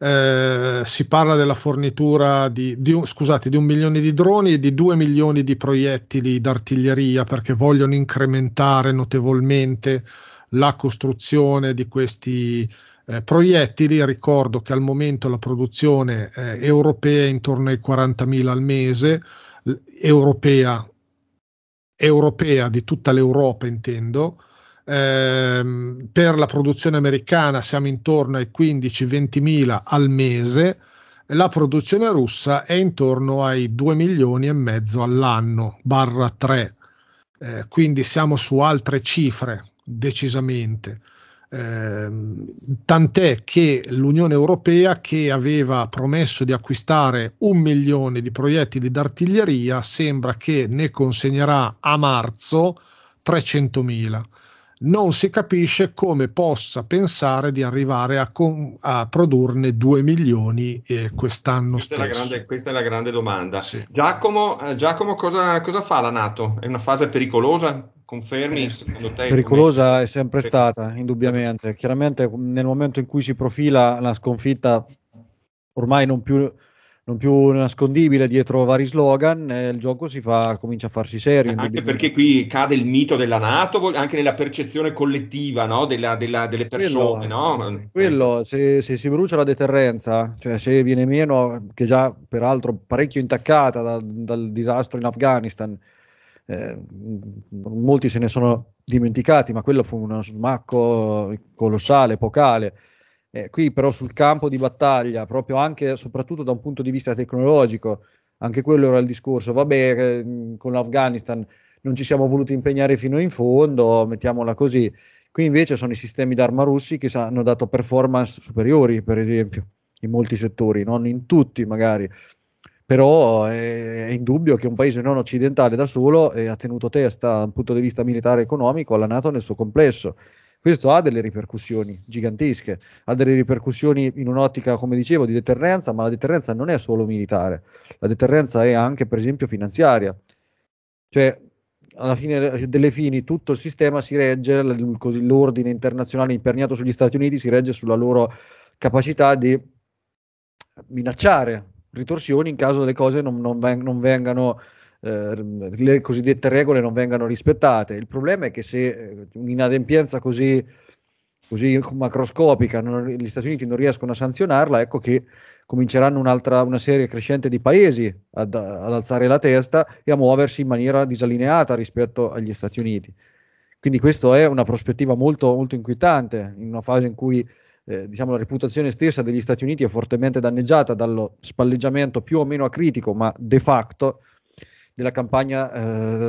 eh, si parla della fornitura di, di, scusate, di un milione di droni e di 2 milioni di proiettili d'artiglieria perché vogliono incrementare notevolmente la costruzione di questi eh, proiettili. Ricordo che al momento la produzione eh, europea è intorno ai 40.000 al mese europea, europea di tutta l'Europa intendo, eh, per la produzione americana siamo intorno ai 15-20 mila al mese, la produzione russa è intorno ai 2 milioni e mezzo all'anno, barra 3, eh, quindi siamo su altre cifre decisamente. Ehm, tant'è che l'Unione Europea che aveva promesso di acquistare un milione di proiettili d'artiglieria sembra che ne consegnerà a marzo 300.000. Non si capisce come possa pensare di arrivare a, con, a produrne 2 milioni eh, quest'anno questa è, grande, questa è la grande domanda. Sì. Giacomo, eh, Giacomo cosa, cosa fa la Nato? È una fase pericolosa? Confermi, eh, secondo te? Pericolosa come... è sempre stata, indubbiamente. Chiaramente nel momento in cui si profila la sconfitta ormai non più, non più nascondibile dietro vari slogan, eh, il gioco fa, comincia a farsi serio. Anche perché qui cade il mito della Nato, anche nella percezione collettiva no? della, della, delle persone. Quello, no? quello se, se, si brucia la deterrenza, cioè se viene meno, che già peraltro parecchio intaccata da, dal disastro in Afghanistan, eh, mm, molti se ne sono dimenticati, ma quello fu uno smacco colossale, epocale. Eh, qui però sul campo di battaglia, proprio anche soprattutto da un punto di vista tecnologico, anche quello era il discorso, vabbè, eh, mm, con l'Afghanistan non ci siamo voluti impegnare fino in fondo, mettiamola così. Qui invece sono i sistemi d'arma russi che hanno dato performance superiori, per esempio, in molti settori, non in tutti magari però è, eh, è indubbio che un paese non occidentale da solo eh, ha tenuto testa dal punto di vista militare e economico alla Nato nel suo complesso. Questo ha delle ripercussioni gigantesche, ha delle ripercussioni in un'ottica, come dicevo, di deterrenza, ma la deterrenza non è solo militare, la deterrenza è anche, per esempio, finanziaria. Cioè, alla fine delle fini tutto il sistema si regge, l'ordine internazionale imperniato sugli Stati Uniti si regge sulla loro capacità di minacciare ritorsioni in caso le cose non, non, veng- non vengano eh, le cosiddette regole non vengano rispettate. Il problema è che se eh, un'inadempienza così, così macroscopica non, gli Stati Uniti non riescono a sanzionarla, ecco che cominceranno una serie crescente di paesi ad, ad, alzare la testa e a muoversi in maniera disallineata rispetto agli Stati Uniti. Quindi questa è una prospettiva molto, molto inquietante in una fase in cui eh, diciamo, la reputazione stessa degli Stati Uniti è fortemente danneggiata dallo spalleggiamento più o meno acritico, ma de facto, della campagna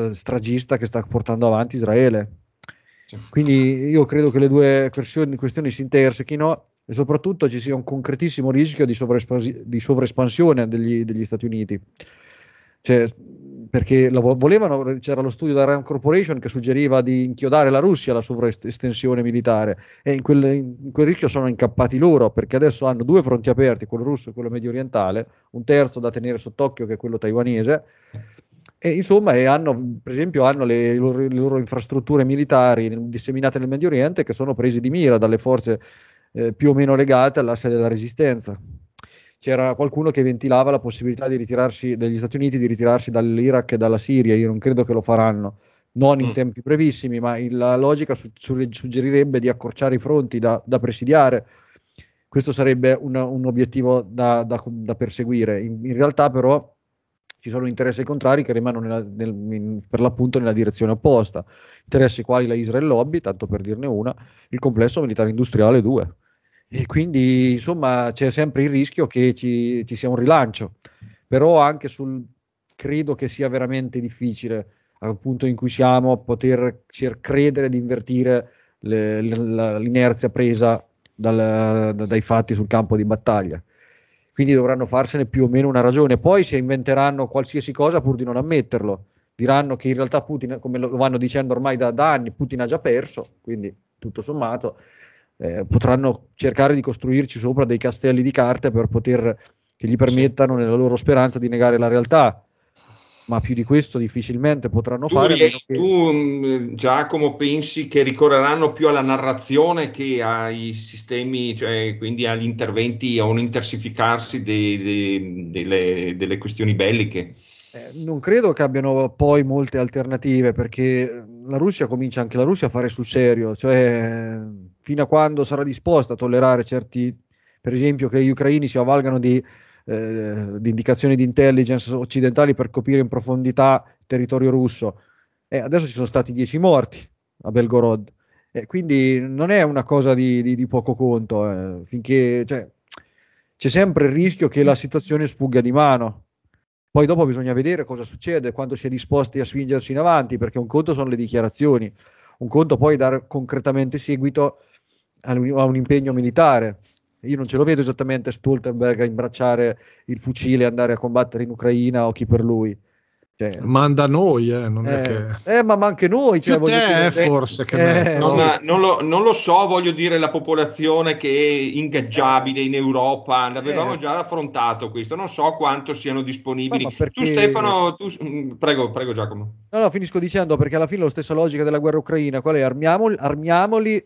eh, stragista che sta portando avanti Israele. Quindi io credo che le due questioni, questioni si intersechino e soprattutto ci sia un concretissimo rischio di, sovraespansione degli, degli Stati Uniti. Cioè, perché volevano, c'era lo studio della Rand Corporation che suggeriva di inchiodare la Russia alla sovraestensione militare e in quel, in quel, rischio sono incappati loro perché adesso hanno due fronti aperti, quello russo e quello medio orientale, un terzo da tenere sott'occhio che è quello taiwanese e insomma e hanno, per esempio hanno le loro, le loro infrastrutture militari disseminate nel Medio Oriente che sono prese di mira dalle forze eh, più o meno legate all'asse della resistenza c'era qualcuno che ventilava la possibilità ritirarsi, degli Stati Uniti di ritirarsi dall'Iraq e dalla Siria. Io non credo che lo faranno, non in mm. tempi brevissimi, ma la logica su- suggerirebbe di accorciare i fronti da, da presidiare. Questo sarebbe un, un obiettivo da, da, da perseguire. In, in, realtà, però, ci sono interessi contrari che rimangono nella, nel, in, per l'appunto nella direzione opposta. Interessi quali la Israel Lobby, tanto per dirne una, il complesso militare industriale 2 e quindi insomma c'è sempre il rischio che ci, ci sia un rilancio, però anche sul credo che sia veramente difficile al punto in cui siamo poter cer- credere di invertire le, la, l'inerzia presa dal, da, dai fatti sul campo di battaglia. Quindi dovranno farsene più o meno una ragione. Poi se inventeranno qualsiasi cosa pur di non ammetterlo, diranno che in realtà Putin, come lo vanno dicendo ormai da, da anni, Putin ha già perso, quindi tutto sommato eh, potranno cercare di costruirci sopra dei castelli di carte per poter, che gli permettano nella loro speranza di negare la realtà. Ma più di questo difficilmente potranno tu, fare. Che... Tu, mm, Giacomo, pensi che ricorreranno più alla narrazione che ai sistemi, cioè quindi agli interventi, a un intensificarsi dei, dei, delle, delle questioni belliche? Eh, non credo che abbiano poi molte alternative perché la Russia comincia anche la Russia a fare sul serio, cioè fino a quando sarà disposta a tollerare certi, per esempio, che gli ucraini si avvalgano di, eh, di indicazioni di intelligence occidentali per coprire in profondità il territorio russo. E eh, adesso ci sono stati dieci morti a Belgorod, eh, quindi non è una cosa di, di, di poco conto, eh, finché cioè, c'è sempre il rischio che la situazione sfugga di mano. Poi dopo bisogna vedere cosa succede, quanto si è disposti a spingersi in avanti, perché un conto sono le dichiarazioni, un conto poi dare concretamente seguito ha un impegno militare. Io non ce lo vedo esattamente Stoltenberg a imbracciare il fucile e andare a combattere in Ucraina o chi per lui. Cioè, manda noi, eh, non eh, è che... eh, ma, anche noi. Cioè, dire, eh, eh, forse che eh, no, no. Non, lo, non, lo, so, voglio dire, la popolazione che è ingaggiabile in Europa, eh. l'avevamo già affrontato questo, non so quanto siano disponibili. Ma, perché... Tu Stefano, tu... Mm, prego, prego Giacomo. No, no, finisco dicendo perché alla fine la stessa logica della guerra ucraina, qual è? Armiamoli, armiamoli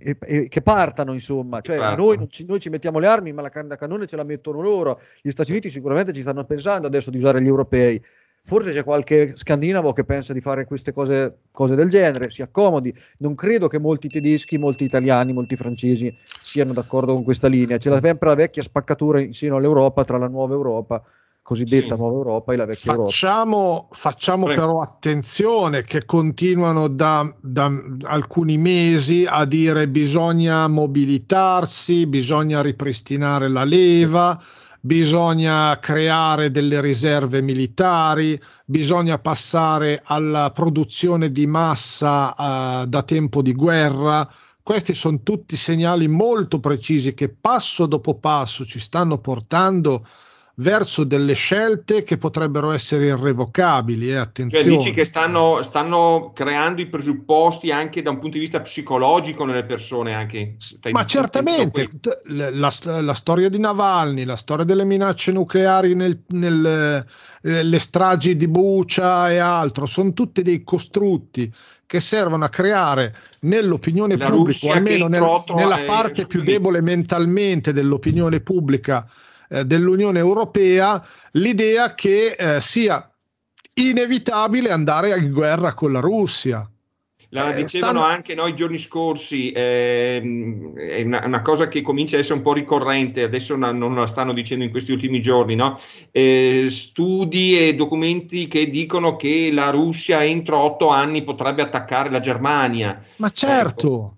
e, e, che partano, insomma. Cioè, certo. noi, ci, noi, ci, mettiamo le armi, ma la canna cannone ce la mettono loro. Gli Stati Uniti sicuramente ci stanno pensando adesso di usare gli europei. Forse c'è qualche scandinavo che pensa di fare queste cose, cose del genere, si accomodi. Non credo che molti tedeschi, molti italiani, molti francesi siano d'accordo con questa linea. C'è sempre la vecchia spaccatura in seno all'Europa tra la nuova Europa cosiddetta sì. nuova Europa e la vecchia facciamo, Europa. Facciamo Prego. però attenzione che continuano da, da, alcuni mesi a dire bisogna mobilitarsi, bisogna ripristinare la leva. Bisogna creare delle riserve militari, bisogna passare alla produzione di massa eh, da tempo di guerra, questi sono tutti segnali molto precisi che passo dopo passo ci stanno portando verso delle scelte che potrebbero essere irrevocabili. Eh, attenzione. Cioè, dici che stanno, stanno, creando i presupposti anche da un punto di vista psicologico nelle persone. Anche, cioè, Ma certamente la, la, storia di Navalny, la storia delle minacce nucleari, nel, nel, eh, le stragi di Bucia e altro, sono tutti dei costrutti che servono a creare nell'opinione la pubblica, Russia almeno nel, nella parte più debole mentalmente dell'opinione pubblica, eh, dell'Unione Europea l'idea che eh, sia inevitabile andare in guerra con la Russia. La eh, dicevano anche noi giorni scorsi, ehm, è una, una, cosa che comincia a essere un po' ricorrente, adesso una, non la stanno dicendo in questi ultimi giorni, no? eh, studi e documenti che dicono che la Russia entro otto anni potrebbe attaccare la Germania. Ma certo! Ecco.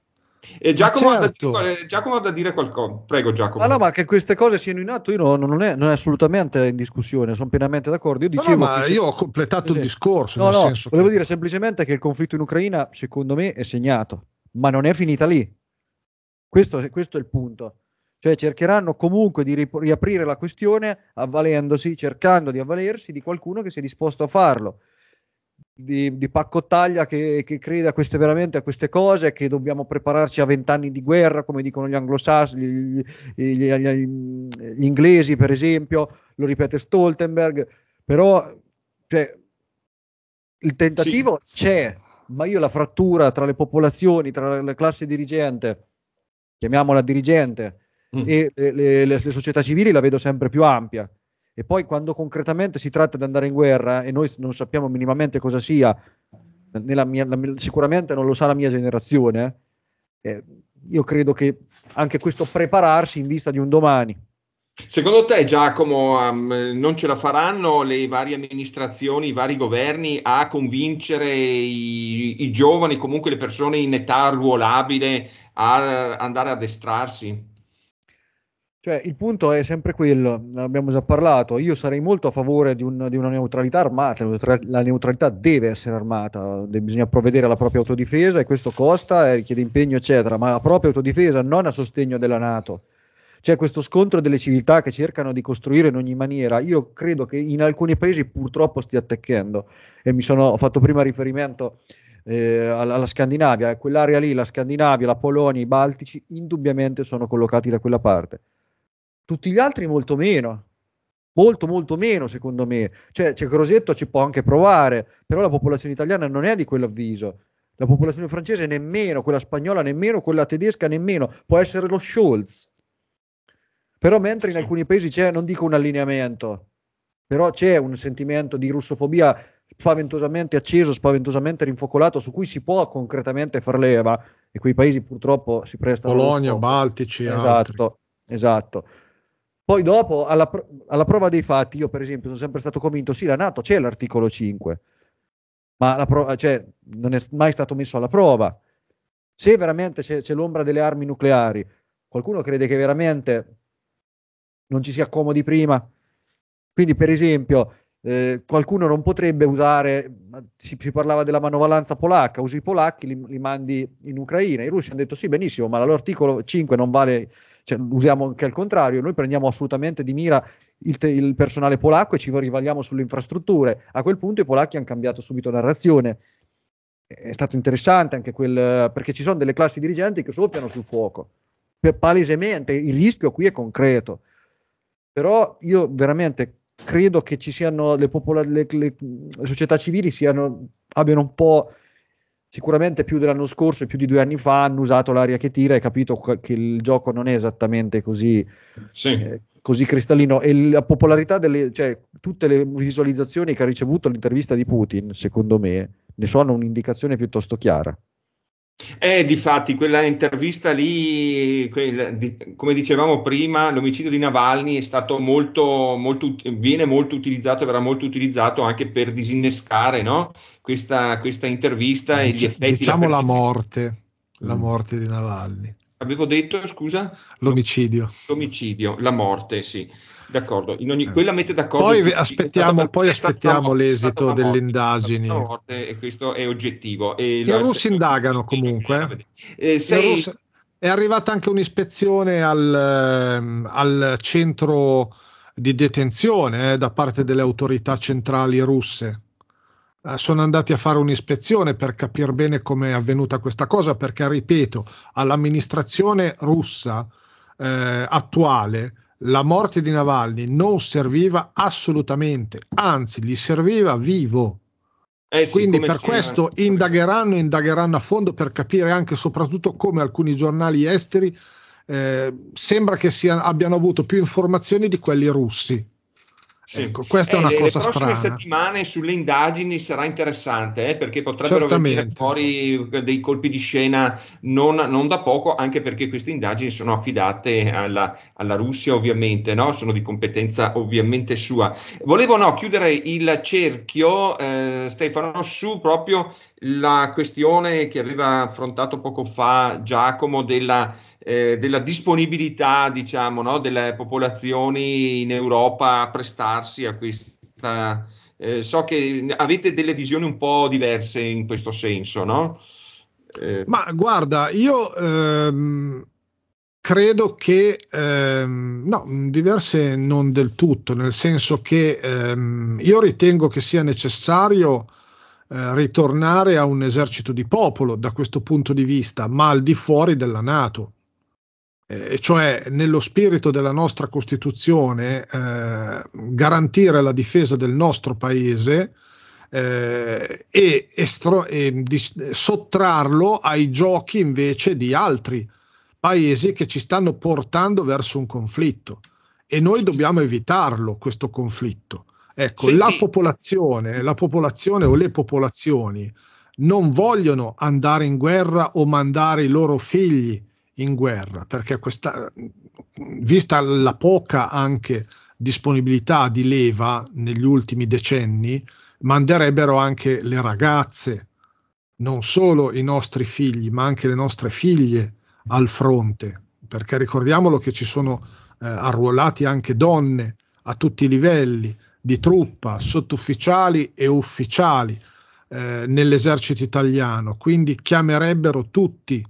E Giacomo, certo. ha dire, Giacomo, ha da dire qualcosa. Prego, Giacomo. Ma no, ma che queste cose siano in atto, io non, non, è, non è, assolutamente in discussione, sono pienamente d'accordo. Io dicevo no, no, ma io se... ho completato il eh, discorso. No, no, volevo che... dire semplicemente che il conflitto in Ucraina, secondo me, è segnato, ma non è finita lì. questo, questo è il punto cioè cercheranno comunque di riaprire la questione avvalendosi, cercando di avvalersi di qualcuno che sia disposto a farlo di, di paccottaglia che, che crede a queste, veramente a queste cose, che dobbiamo prepararci a vent'anni di guerra, come dicono gli anglosassoni, gli, gli, gli, gli, inglesi per esempio, lo ripete Stoltenberg, però cioè, il tentativo sì. c'è, ma io la frattura tra le popolazioni, tra la classe dirigente, chiamiamola dirigente, mm. e le, le, le, le società civili la vedo sempre più ampia e poi quando concretamente si tratta di andare in guerra e noi non sappiamo minimamente cosa sia, mia, la, sicuramente non lo sa la mia generazione, eh, io credo che anche questo prepararsi in vista di un domani. Secondo te Giacomo um, non ce la faranno le varie amministrazioni, i vari governi a convincere i, i giovani, comunque le persone in età ruolabile, a andare ad addestrarsi? Cioè, il punto è sempre quello, abbiamo già parlato, io sarei molto a favore di, un, di una neutralità armata, la neutralità deve essere armata, bisogna provvedere alla propria autodifesa e questo costa, e eh, richiede impegno eccetera, ma la propria autodifesa non a sostegno della Nato. C'è questo scontro delle civiltà che cercano di costruire in ogni maniera, io credo che in alcuni paesi purtroppo stia attecchendo e mi sono ho fatto prima riferimento eh, alla, alla, Scandinavia, quell'area lì, la Scandinavia, la Polonia, i Baltici, indubbiamente sono collocati da quella parte tutti gli altri molto meno. Molto, molto meno, secondo me. Cioè, c'è Crosetto ci può anche provare, però la popolazione italiana non è di quell'avviso. La popolazione francese nemmeno, quella spagnola nemmeno, quella tedesca nemmeno. Può essere lo Scholz. Però mentre in alcuni paesi c'è, non dico un allineamento, però c'è un sentimento di russofobia spaventosamente acceso, spaventosamente rinfocolato, su cui si può concretamente far leva e quei paesi purtroppo si prestano... Polonia, Baltici, esatto, altri. esatto. esatto. Poi dopo, alla, alla, prova dei fatti, io per esempio sono sempre stato convinto, sì, la Nato c'è l'articolo 5, ma pro- cioè, non è mai stato messo alla prova. Se veramente c'è, c'è, l'ombra delle armi nucleari, qualcuno crede che veramente non ci si accomodi prima? Quindi, per esempio, eh, qualcuno non potrebbe usare, si, si, parlava della manovalanza polacca, usi i polacchi, li, li mandi in Ucraina. I russi hanno detto sì, benissimo, ma l'articolo 5 non vale cioè, usiamo anche al contrario, noi prendiamo assolutamente di mira il, te- il, personale polacco e ci rivaliamo sulle infrastrutture. A quel punto i polacchi hanno cambiato subito narrazione. È stato interessante anche quel perché ci sono delle classi dirigenti che soffiano sul fuoco. palesemente il rischio qui è concreto. Però io veramente credo che ci siano le, popola- le, le società civili siano, abbiano un po' sicuramente più dell'anno scorso e più di due anni fa hanno usato l'aria che tira e capito che il gioco non è esattamente così, sì. eh, così cristallino e la popolarità delle cioè, tutte le visualizzazioni che ha ricevuto l'intervista di Putin secondo me ne sono un'indicazione piuttosto chiara eh, difatti, quella intervista lì, quel, di, come dicevamo prima, l'omicidio di Navalny è stato molto, molto, viene molto utilizzato, e verrà molto utilizzato anche per disinnescare no? questa, questa, intervista Dic- e gli effetti. Diciamo la morte, la mm. morte di Navalny. Avevo detto, scusa? L'omicidio. L'omicidio, la morte, sì. D'accordo, in ogni... Eh. quella mette d'accordo. Poi aspettiamo, poi aspettiamo morte, l'esito morte, delle indagini. Morte, e questo è oggettivo. E I russi indagano comunque. Eh, eh sei... Russ... È arrivata anche un'ispezione al, ehm, al centro di detenzione eh, da parte delle autorità centrali russe. Eh, sono andati a fare un'ispezione per capire bene come è avvenuta questa cosa, perché ripeto, all'amministrazione russa attuale la morte di Navalny non serviva assolutamente, anzi gli serviva vivo. Eh sì, Quindi per questo è... indagheranno indagheranno a fondo per capire anche e soprattutto come alcuni giornali esteri eh, sembra che sia, abbiano avuto più informazioni di quelli russi. Sì. Ecco, questa eh, è una le, cosa strana. Le prossime strana. settimane sulle indagini sarà interessante eh, perché potrebbero Certamente. venire fuori eh, dei colpi di scena non, non, da poco, anche perché queste indagini sono affidate alla, alla Russia ovviamente, no? sono di competenza ovviamente sua. Volevo no, chiudere il cerchio, eh, Stefano, su proprio la questione che aveva affrontato poco fa Giacomo della eh, della disponibilità diciamo, no, delle popolazioni in Europa a prestarsi a questa... Eh, so che avete delle visioni un po' diverse in questo senso, no? Eh. Ma guarda, io ehm, credo che, ehm, no, diverse non del tutto, nel senso che ehm, io ritengo che sia necessario eh, ritornare a un esercito di popolo da questo punto di vista, ma al di fuori della Nato. Eh, e cioè nello spirito della nostra Costituzione eh, garantire la difesa del nostro paese eh, e, estro- e dis- sottrarlo ai giochi invece di altri paesi che ci stanno portando verso un conflitto e noi dobbiamo evitarlo questo conflitto. Ecco, Senti. la popolazione, la popolazione o le popolazioni non vogliono andare in guerra o mandare i loro figli in guerra, perché questa, vista la poca anche disponibilità di leva negli ultimi decenni, manderebbero anche le ragazze, non solo i nostri figli, ma anche le nostre figlie al fronte, perché ricordiamolo che ci sono eh, arruolati anche donne a tutti i livelli, di truppa, sottufficiali e ufficiali eh, nell'esercito italiano, quindi chiamerebbero tutti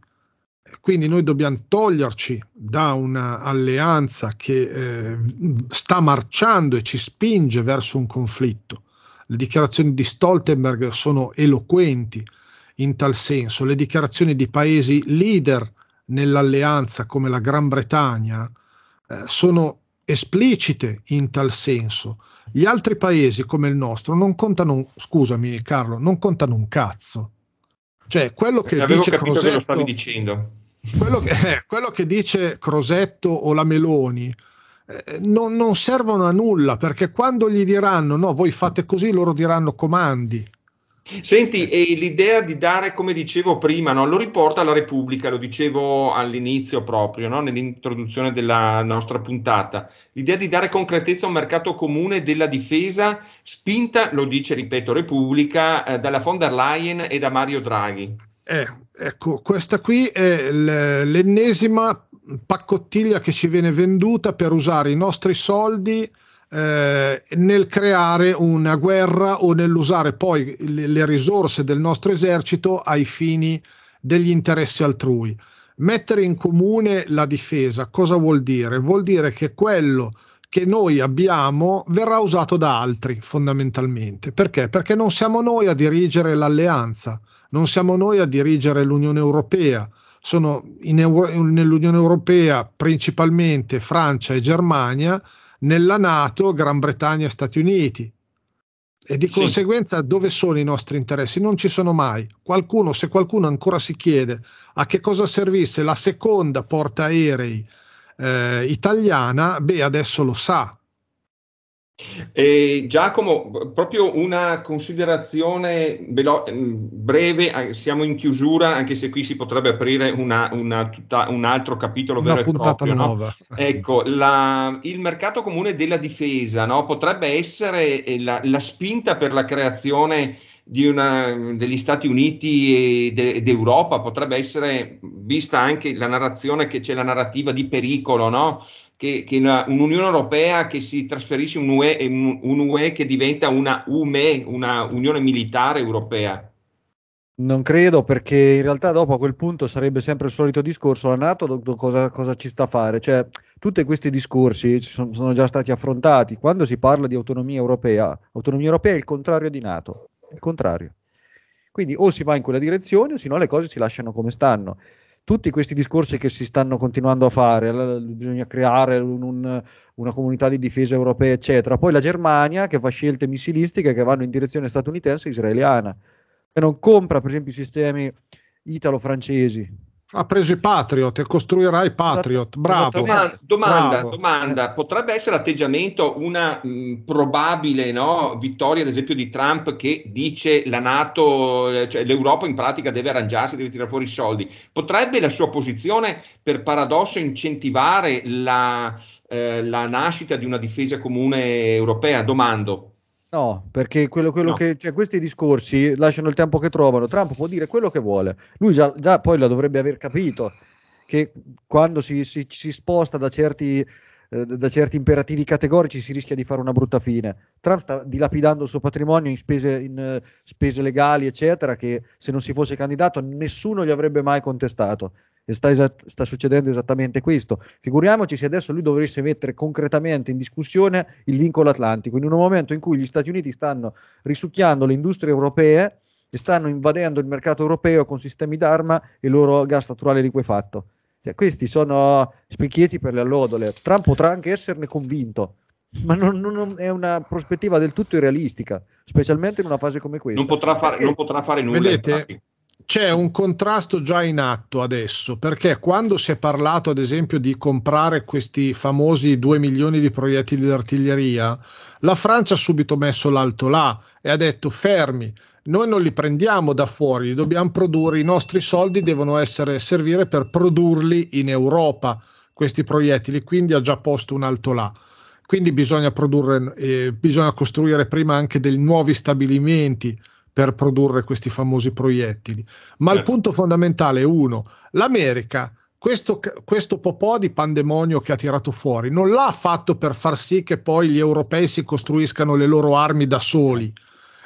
quindi noi dobbiamo toglierci da un'alleanza che eh, sta marciando e ci spinge verso un conflitto. Le dichiarazioni di Stoltenberg sono eloquenti in tal senso. Le dichiarazioni di paesi leader nell'alleanza come la Gran Bretagna eh, sono esplicite in tal senso. Gli altri paesi come il nostro non contano, scusami Carlo, non contano un cazzo. Cioè, quello eh, che Avevo dice capito Crosetto, che lo stavi dicendo quello che, eh. quello che dice Crosetto o la Meloni eh, non, non, servono a nulla perché quando gli diranno no, voi fate così, loro diranno comandi. Senti, e l'idea di dare, come dicevo prima, no, lo riporta alla Repubblica, lo dicevo all'inizio proprio, no, nell'introduzione della nostra puntata, l'idea di dare concretezza a un mercato comune della difesa, spinta, lo dice, ripeto, Repubblica, eh, dalla von der Leyen e da Mario Draghi. Eh, ecco, questa qui è l'ennesima paccottiglia che ci viene venduta per usare i nostri soldi eh, nel creare una guerra o nell'usare poi le, le, risorse del nostro esercito ai fini degli interessi altrui. Mettere in comune la difesa cosa vuol dire? Vuol dire che quello che noi abbiamo verrà usato da altri fondamentalmente. Perché? Perché non siamo noi a dirigere l'alleanza, non siamo noi a dirigere l'Unione Europea, sono Euro- nell'Unione Europea principalmente Francia e Germania, nella Nato Gran Bretagna e Stati Uniti. E di sì. conseguenza dove sono i nostri interessi? Non ci sono mai. Qualcuno, se qualcuno ancora si chiede a che cosa servisse la seconda portaerei eh, italiana, beh adesso lo sa, e Giacomo, proprio una considerazione velo- breve, siamo in chiusura, anche se qui si potrebbe aprire una, una, tutta, un altro capitolo una vero e proprio. No? Ecco, la, il mercato comune della difesa no? potrebbe essere eh, la, la, spinta per la creazione una, degli Stati Uniti e d'Europa, potrebbe essere vista anche la narrazione che c'è la narrativa di pericolo, no? che, che una, un'Unione Europea che si trasferisce in un'UE, un che diventa una UME, una Unione Militare Europea? Non credo perché in realtà dopo a quel punto sarebbe sempre il solito discorso, la Nato do, do, cosa, cosa, ci sta a fare? Cioè, tutti questi discorsi sono, sono già stati affrontati. Quando si parla di autonomia europea, autonomia europea è il contrario di Nato, è il contrario. Quindi o si va in quella direzione o se no le cose si lasciano come stanno tutti questi discorsi che si stanno continuando a fare, bisogna creare un, un, una comunità di difesa europea, eccetera. Poi la Germania che fa scelte missilistiche che vanno in direzione statunitense e israeliana che non compra, per esempio, i sistemi italo-francesi ha preso i Patriot e costruirà i esatto. Patriot. Esatto. Bravo. Domanda, domanda, Bravo. domanda. potrebbe essere l'atteggiamento una mh, mm, probabile no, vittoria, ad esempio, di Trump che dice la Nato, eh, cioè, l'Europa in pratica deve arrangiarsi, deve tirare fuori i soldi. Potrebbe la sua posizione, per paradosso, incentivare la, eh, la nascita di una difesa comune europea? Domando. No, perché quello, quello no. Che, cioè, questi discorsi lasciano il tempo che trovano. Trump può dire quello che vuole. Lui già, già poi lo dovrebbe aver capito che quando si, si, si sposta da certi, eh, da certi, imperativi categorici si rischia di fare una brutta fine. Trump sta dilapidando il suo patrimonio in spese, in, uh, spese legali, eccetera, che se non si fosse candidato nessuno gli avrebbe mai contestato. E sta, esat- sta succedendo esattamente questo. Figuriamoci se adesso lui dovesse mettere concretamente in discussione il vincolo atlantico, in un momento in cui gli Stati Uniti stanno risucchiando le industrie europee e stanno invadendo il mercato europeo con sistemi d'arma e loro gas naturale liquefatto. Cioè, questi sono specchietti per le allodole. Trump potrà anche esserne convinto, ma non, non, è una prospettiva del tutto irrealistica, specialmente in una fase come questa. Non potrà fare, non potrà fare nulla. Vedete, c'è un contrasto già in atto adesso, perché quando si è parlato ad esempio di comprare questi famosi 2 milioni di proiettili d'artiglieria, la Francia ha subito messo l'alto là e ha detto fermi, noi non li prendiamo da fuori, li dobbiamo produrre, i nostri soldi devono essere, servire per produrli in Europa, questi proiettili, quindi ha già posto un alto là quindi bisogna, produrre, eh, bisogna costruire prima anche dei nuovi stabilimenti per produrre questi famosi proiettili. Ma certo. il punto fondamentale è uno, l'America questo, questo, popò di pandemonio che ha tirato fuori non l'ha fatto per far sì che poi gli europei si costruiscano le loro armi da soli.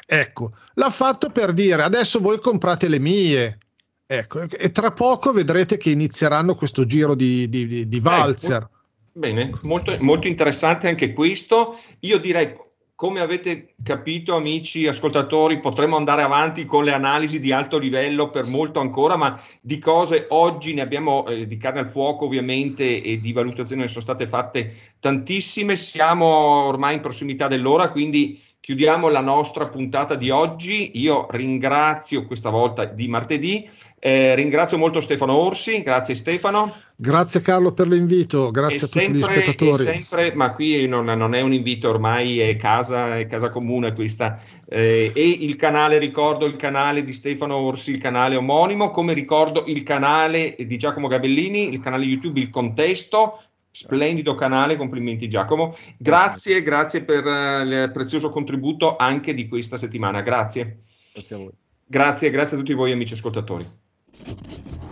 Ecco, l'ha fatto per dire adesso voi comprate le mie. Ecco, e tra poco vedrete che inizieranno questo giro di, di, di, di ecco. valzer. Ecco. Bene, molto, molto interessante anche questo. Io direi come avete capito, amici ascoltatori, potremo andare avanti con le analisi di alto livello per molto ancora, ma di cose oggi ne abbiamo eh, di carne al fuoco ovviamente e di valutazioni ne sono state fatte tantissime. Siamo ormai in prossimità dell'ora, quindi Chiudiamo la nostra puntata di oggi. Io ringrazio questa volta di martedì, eh, ringrazio molto Stefano Orsi, grazie Stefano. Grazie Carlo per l'invito, grazie e a sempre, tutti gli spettatori. Sempre, ma qui non, non, è un invito, ormai è casa, è casa comune questa. Eh, e il canale, ricordo il canale di Stefano Orsi, il canale omonimo, come ricordo il canale di Giacomo Gabellini, il canale YouTube Il Contesto, Certo. Splendido canale, complimenti Giacomo. Grazie, grazie per eh, il prezioso contributo anche di questa settimana. Grazie. Grazie a voi. Grazie, grazie a tutti voi amici ascoltatori.